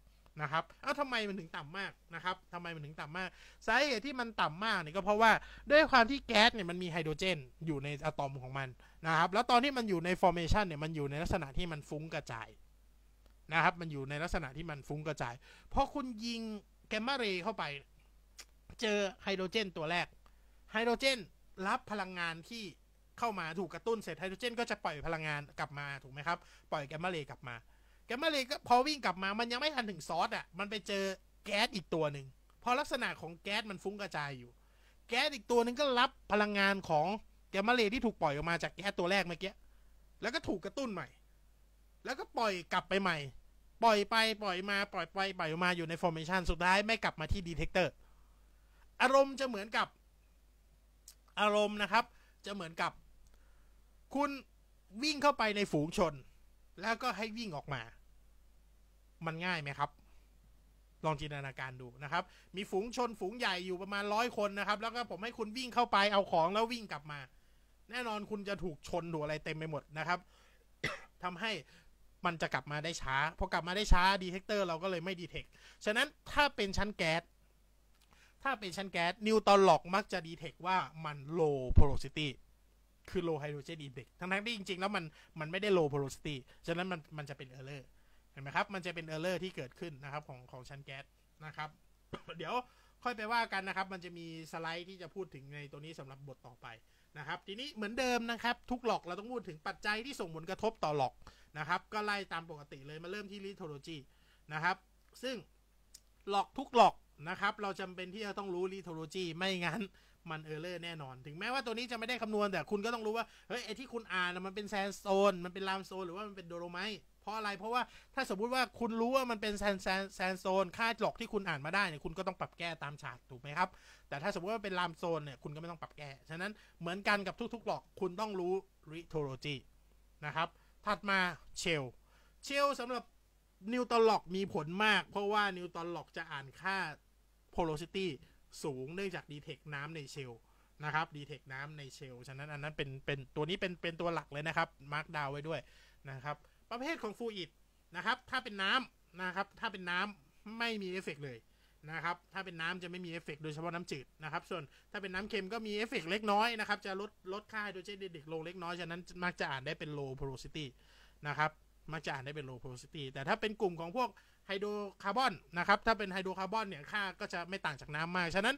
นะครับเอ้าทำไมมันถึงต่ำมาก นะครับ ทำไมมันถึงต่ำมากสาเหตุที่มันต่ำมากเนี่ยก็เพราะว่าด้วยความที่แก๊สเนี่ยมันมีไฮโดรเจน อยู่ในอะตอมของมันนะครับ แล้วตอนที่มันอยู่ในฟอร์เมชันเนี่ยมันอยู่ในลักษณะที่มันฟุ้งกระจายนะครับ มันอยู่ในลักษณะที่มันฟุ้งกระจายพอคุณยิงแกมมาเรเข้าไป เจอไฮโดรเจน ตัวแรก ไฮโดรเจน รับพลังงานที่เข้ามาถูกกระตุ้นเสร็จไฮโดรเจนก็จะปล่อยพลังงานกลับมาถูกไหมครับปล่อยแกมมาเรย์กลับมาแกมมาเรย์ก็พอวิ่งกลับมา มันยังไม่ทันถึงซอสอ่ะมันไปเจอแก๊สอีกตัวหนึ่งพอลักษณะของแก๊สมันฟุ้งกระจายอยู่ แก๊สอีกตัวหนึ่งก็รับพลังงานของแกมมาเรย์ที่ถูกปล่อยออกมาจากแก๊สตัวแรกเมื่อกี้แล้วก็ถูกกระตุ้นใหม่ แล้วก็ปล่อยกลับไปใหม่ปล่อยไปปล่อยมาปล่อยไปปล่อยมาอยู่ในฟอร์เมชันสุดท้ายไม่กลับมาที่ดีเทคเตอร์อารมณ์จะเหมือนกับอารมณ์นะครับ จะเหมือนกับคุณวิ่งเข้าไปในฝูงชนแล้วก็ให้วิ่งออกมา มันง่ายไหมครับ ลองจินตนาการดูนะครับ มีฝูงชนฝูงใหญ่อยู่ประมาณร้อยคนนะครับ แล้วก็ผมให้คุณวิ่งเข้าไปเอาของแล้ววิ่งกลับมา แน่นอนคุณจะถูกชนถูกอะไรเต็มไปหมดนะครับ ทำให้มันจะกลับมาได้ช้าพอกลับมาได้ช้าดีเทคเตอร์เราก็เลยไม่ดีเทค ฉะนั้นถ้าเป็นชั้นแก๊ส ถ้าเป็นชั้นแก๊สนิวตอนหลอกมักจะดีเทคว่ามันโลโพ o r ซิตี้คือ low h y d เจนอินเ d ็กทั้งงที่จริง ๆ แล้วมันมันไม่ได้โลโ p รสตี i ฉะนั้นมันมันจะเป็นเออร์เห็นไหมครับ มันจะเป็นเลอร์ที่เกิดขึ้นนะครับ ของของชั้นแก๊สนะครับ เดี๋ยวค่อยไปว่ากันนะครับ มันจะมีสไลด์ที่จะพูดถึงในตัวนี้สำหรับบทต่อไปนะครับ ทีนี้เหมือนเดิมนะครับ ทุกหลอกเราต้องพูดถึงปัจจัยที่ส่งผลกระทบต่อหลอกนะครับก็ไล่ตามปกติเลยมาเริ่มที่ลิโทโลจีนะครับซึ่งหลอกทุกหลอกนะครับเราจำเป็นที่จะต้องรู้ลิโทโลจีไม่งั้นมันเออร์เลอร์แน่นอน ถึงแม้ว่าตัวนี้จะไม่ได้คำนวณแต่คุณก็ต้องรู้ว่าเฮ้ยไอที่คุณอ่านมันเป็นแซนโซนมันเป็นลามโซนหรือว่ามันเป็นโดโรไมเพราะอะไรเพราะว่าถ้าสมมุติว่าคุณรู้ว่ามันเป็นแซนแซนแซนโซนค่าหลอกที่คุณอ่านมาได้เนี่ยคุณก็ต้องปรับแก้ตามฉากถูกไหมครับแต่ถ้าสมมติว่าเป็นลามโซนเนี่ยคุณก็ไม่ต้องปรับแก้ฉะนั้นเหมือนกันกับทุก ๆ หลอกคุณต้องรู้ริโทโลจีนะครับ ถัดมาเชลเชลสำหรับนิวตอนหลอกมีผลมากเพราะว่านิวตอนหลอกจะอ่านค่าโพล o ซิต y สูงเนื่องจากดีเทคน้ำในเชลนะครับดีเทคน้ำในเชลฉะนั้นอันนั้นเป็นเป็นตัวนี้เป็นเป็นตัวหลักเลยนะครับ มาร์กดาวไว้ด้วยนะครับประเภทของฟูอิดนะครับถ้าเป็นน้ำนะครับถ้าเป็นน้ำไม่มีเอฟเฟกเลยนะครับถ้าเป็นน้ำจะไม่มีเอฟเฟกโดยเฉพาะน้ำจืดนะครับส่วนถ้าเป็นน้ำเค็มก็มีเอฟเฟกเล็กน้อยนะครับจะลดลดค่าโดยเาะเด็กลงเล็กน้อยฉะนั้นมักจะอ่าน ได้เป็นโลโพ o r ิ s ตี้นะครับมักจะอ่านได้เป็นโลโพ o r ิ s ตี้แต่ถ้าเป็นกลุ่มของพวกไฮโดรคาร์บอนนะครับถ้าเป็นไฮโดรคาร์บอนเนี่ยค่าก็จะไม่ต่างจากน้ำมากฉะนั้น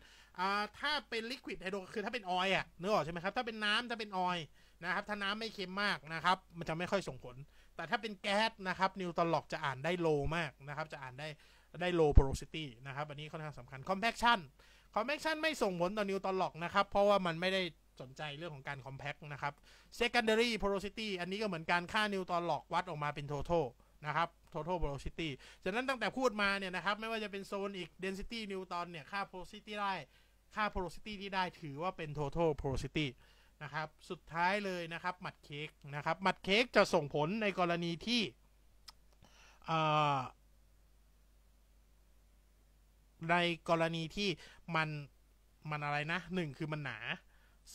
ถ้าเป็นลิควิดไฮโดรคือถ้าเป็นออยอ่ะนึกออกใช่ไหมครับถ้าเป็นน้ำถ้าเป็นออย์นะครับถ้าน้ำไม่เค็มมากนะครับมันจะไม่ค่อยส่งผล แต่ถ้าเป็นแก๊สนะครับนิวตันหลอกจะอ่านได้โลมากนะครับจะอ่านได้ได้โลโพรซิตี้นะครับอันนี้ค่อนข้างสำคัญคอมเพคชันคอมเพคชันไม่ส่งผลต่อนิวตันหลอกนะครับเพราะว่ามันไม่ได้สนใจเรื่องของการคอมเพกนะครับ secondary porosity อันนี้ก็เหมือนการค่านิวตันหลอกวัดออกมาเป็น t ท t a l นะครับ total velocity ฉะนั้นตั้งแต่พูดมาเนี่ยนะครับไม่ว่าจะเป็นโซนอีก density นิวตันเนี่ยค่า velocity ได้ค่า velocity ที่ได้ถือว่าเป็น total velocity นะครับ สุดท้ายเลยนะครับหมัดเค้กนะครับหมัดเค้กจะส่งผลในกรณีที่ในกรณีที่มัน มันอะไรนะหนึ่งคือมันหนา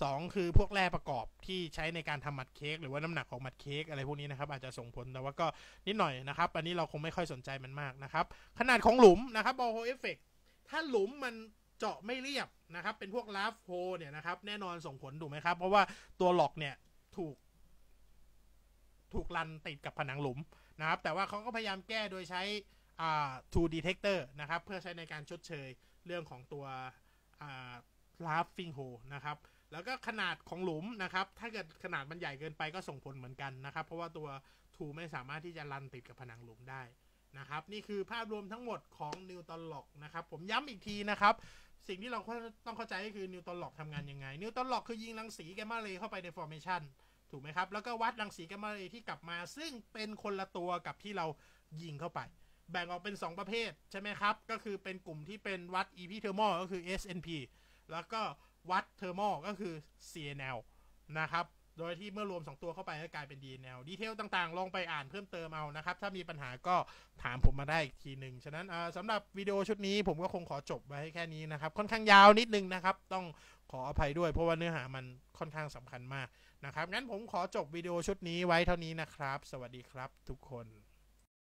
สองคือพวกแร่ประกอบที่ใช้ในการทำหมัดเค้กหรือว่าน้ำหนักของหมัดเค้กอะไรพวกนี้นะครับอาจจะส่งผลแต่ว่าก็นิดหน่อยนะครับ อันนี้เราคงไม่ค่อยสนใจมันมากนะครับ ขนาดของหลุมนะครับบอลโฮเอฟเฟกถ้าหลุมมันเจาะไม่เรียบนะครับเป็นพวกลาฟโฮเนี่ยนะครับแน่นอนส่งผลถูกไหมครับ เพราะว่าตัวหลอกเนี่ยถูกถูกลันติดกับผนังหลุมนะครับ แต่ว่าเขาก็พยายามแก้โดยใช้อ่า two detector นะครับ เพื่อใช้ในการชดเชยเรื่องของตัวอ่าลาฟฟิงโฮนะครับแล้วก็ขนาดของหลุมนะครับ ถ้าเกิดขนาดมันใหญ่เกินไปก็ส่งผลเหมือนกันนะครับ เพราะว่าตัวทูไม่สามารถที่จะรันติดกับผนังหลุมได้นะครับ นี่คือภาพรวมทั้งหมดของนิวตันล็อกนะครับผมย้ำอีกทีนะครับ สิ่งที่เราต้องเข้าใจก็คือนิวตันล็อกทำงานยังไงนิวตันล็อกคือยิงรังสีแกมมาเรย์เข้าไปในฟอร์เมชันถูกไหมครับ แล้วก็วัดรังสีแกมมาเรย์ที่กลับมา ซึ่งเป็นคนละตัวกับที่เรายิงเข้าไป แบ่งออกเป็น 2 ประเภทใช่ไหมครับก็คือเป็นกลุ่มที่เป็นวัด EP thermal ก็คือ SNP แล้วก็วัดเทอร์โมก็คือ CNL นะครับ โดยที่เมื่อรวม 2 ตัวเข้าไปก็กลายเป็น DNL ดีเทลต่าง ๆ ลองไปอ่านเพิ่มเติมเอานะครับ ถ้ามีปัญหาก็ถามผมมาได้อีกทีหนึ่ง ฉะนั้นสำหรับวิดีโอชุดนี้ผมก็คงขอจบไว้แค่นี้นะครับ ค่อนข้างยาวนิดนึงนะครับ ต้องขออภัยด้วยเพราะว่าเนื้อหามันค่อนข้างสำคัญมากนะครับ งั้นผมขอจบวิดีโอชุดนี้ไว้เท่านี้นะครับ สวัสดีครับ ทุกคน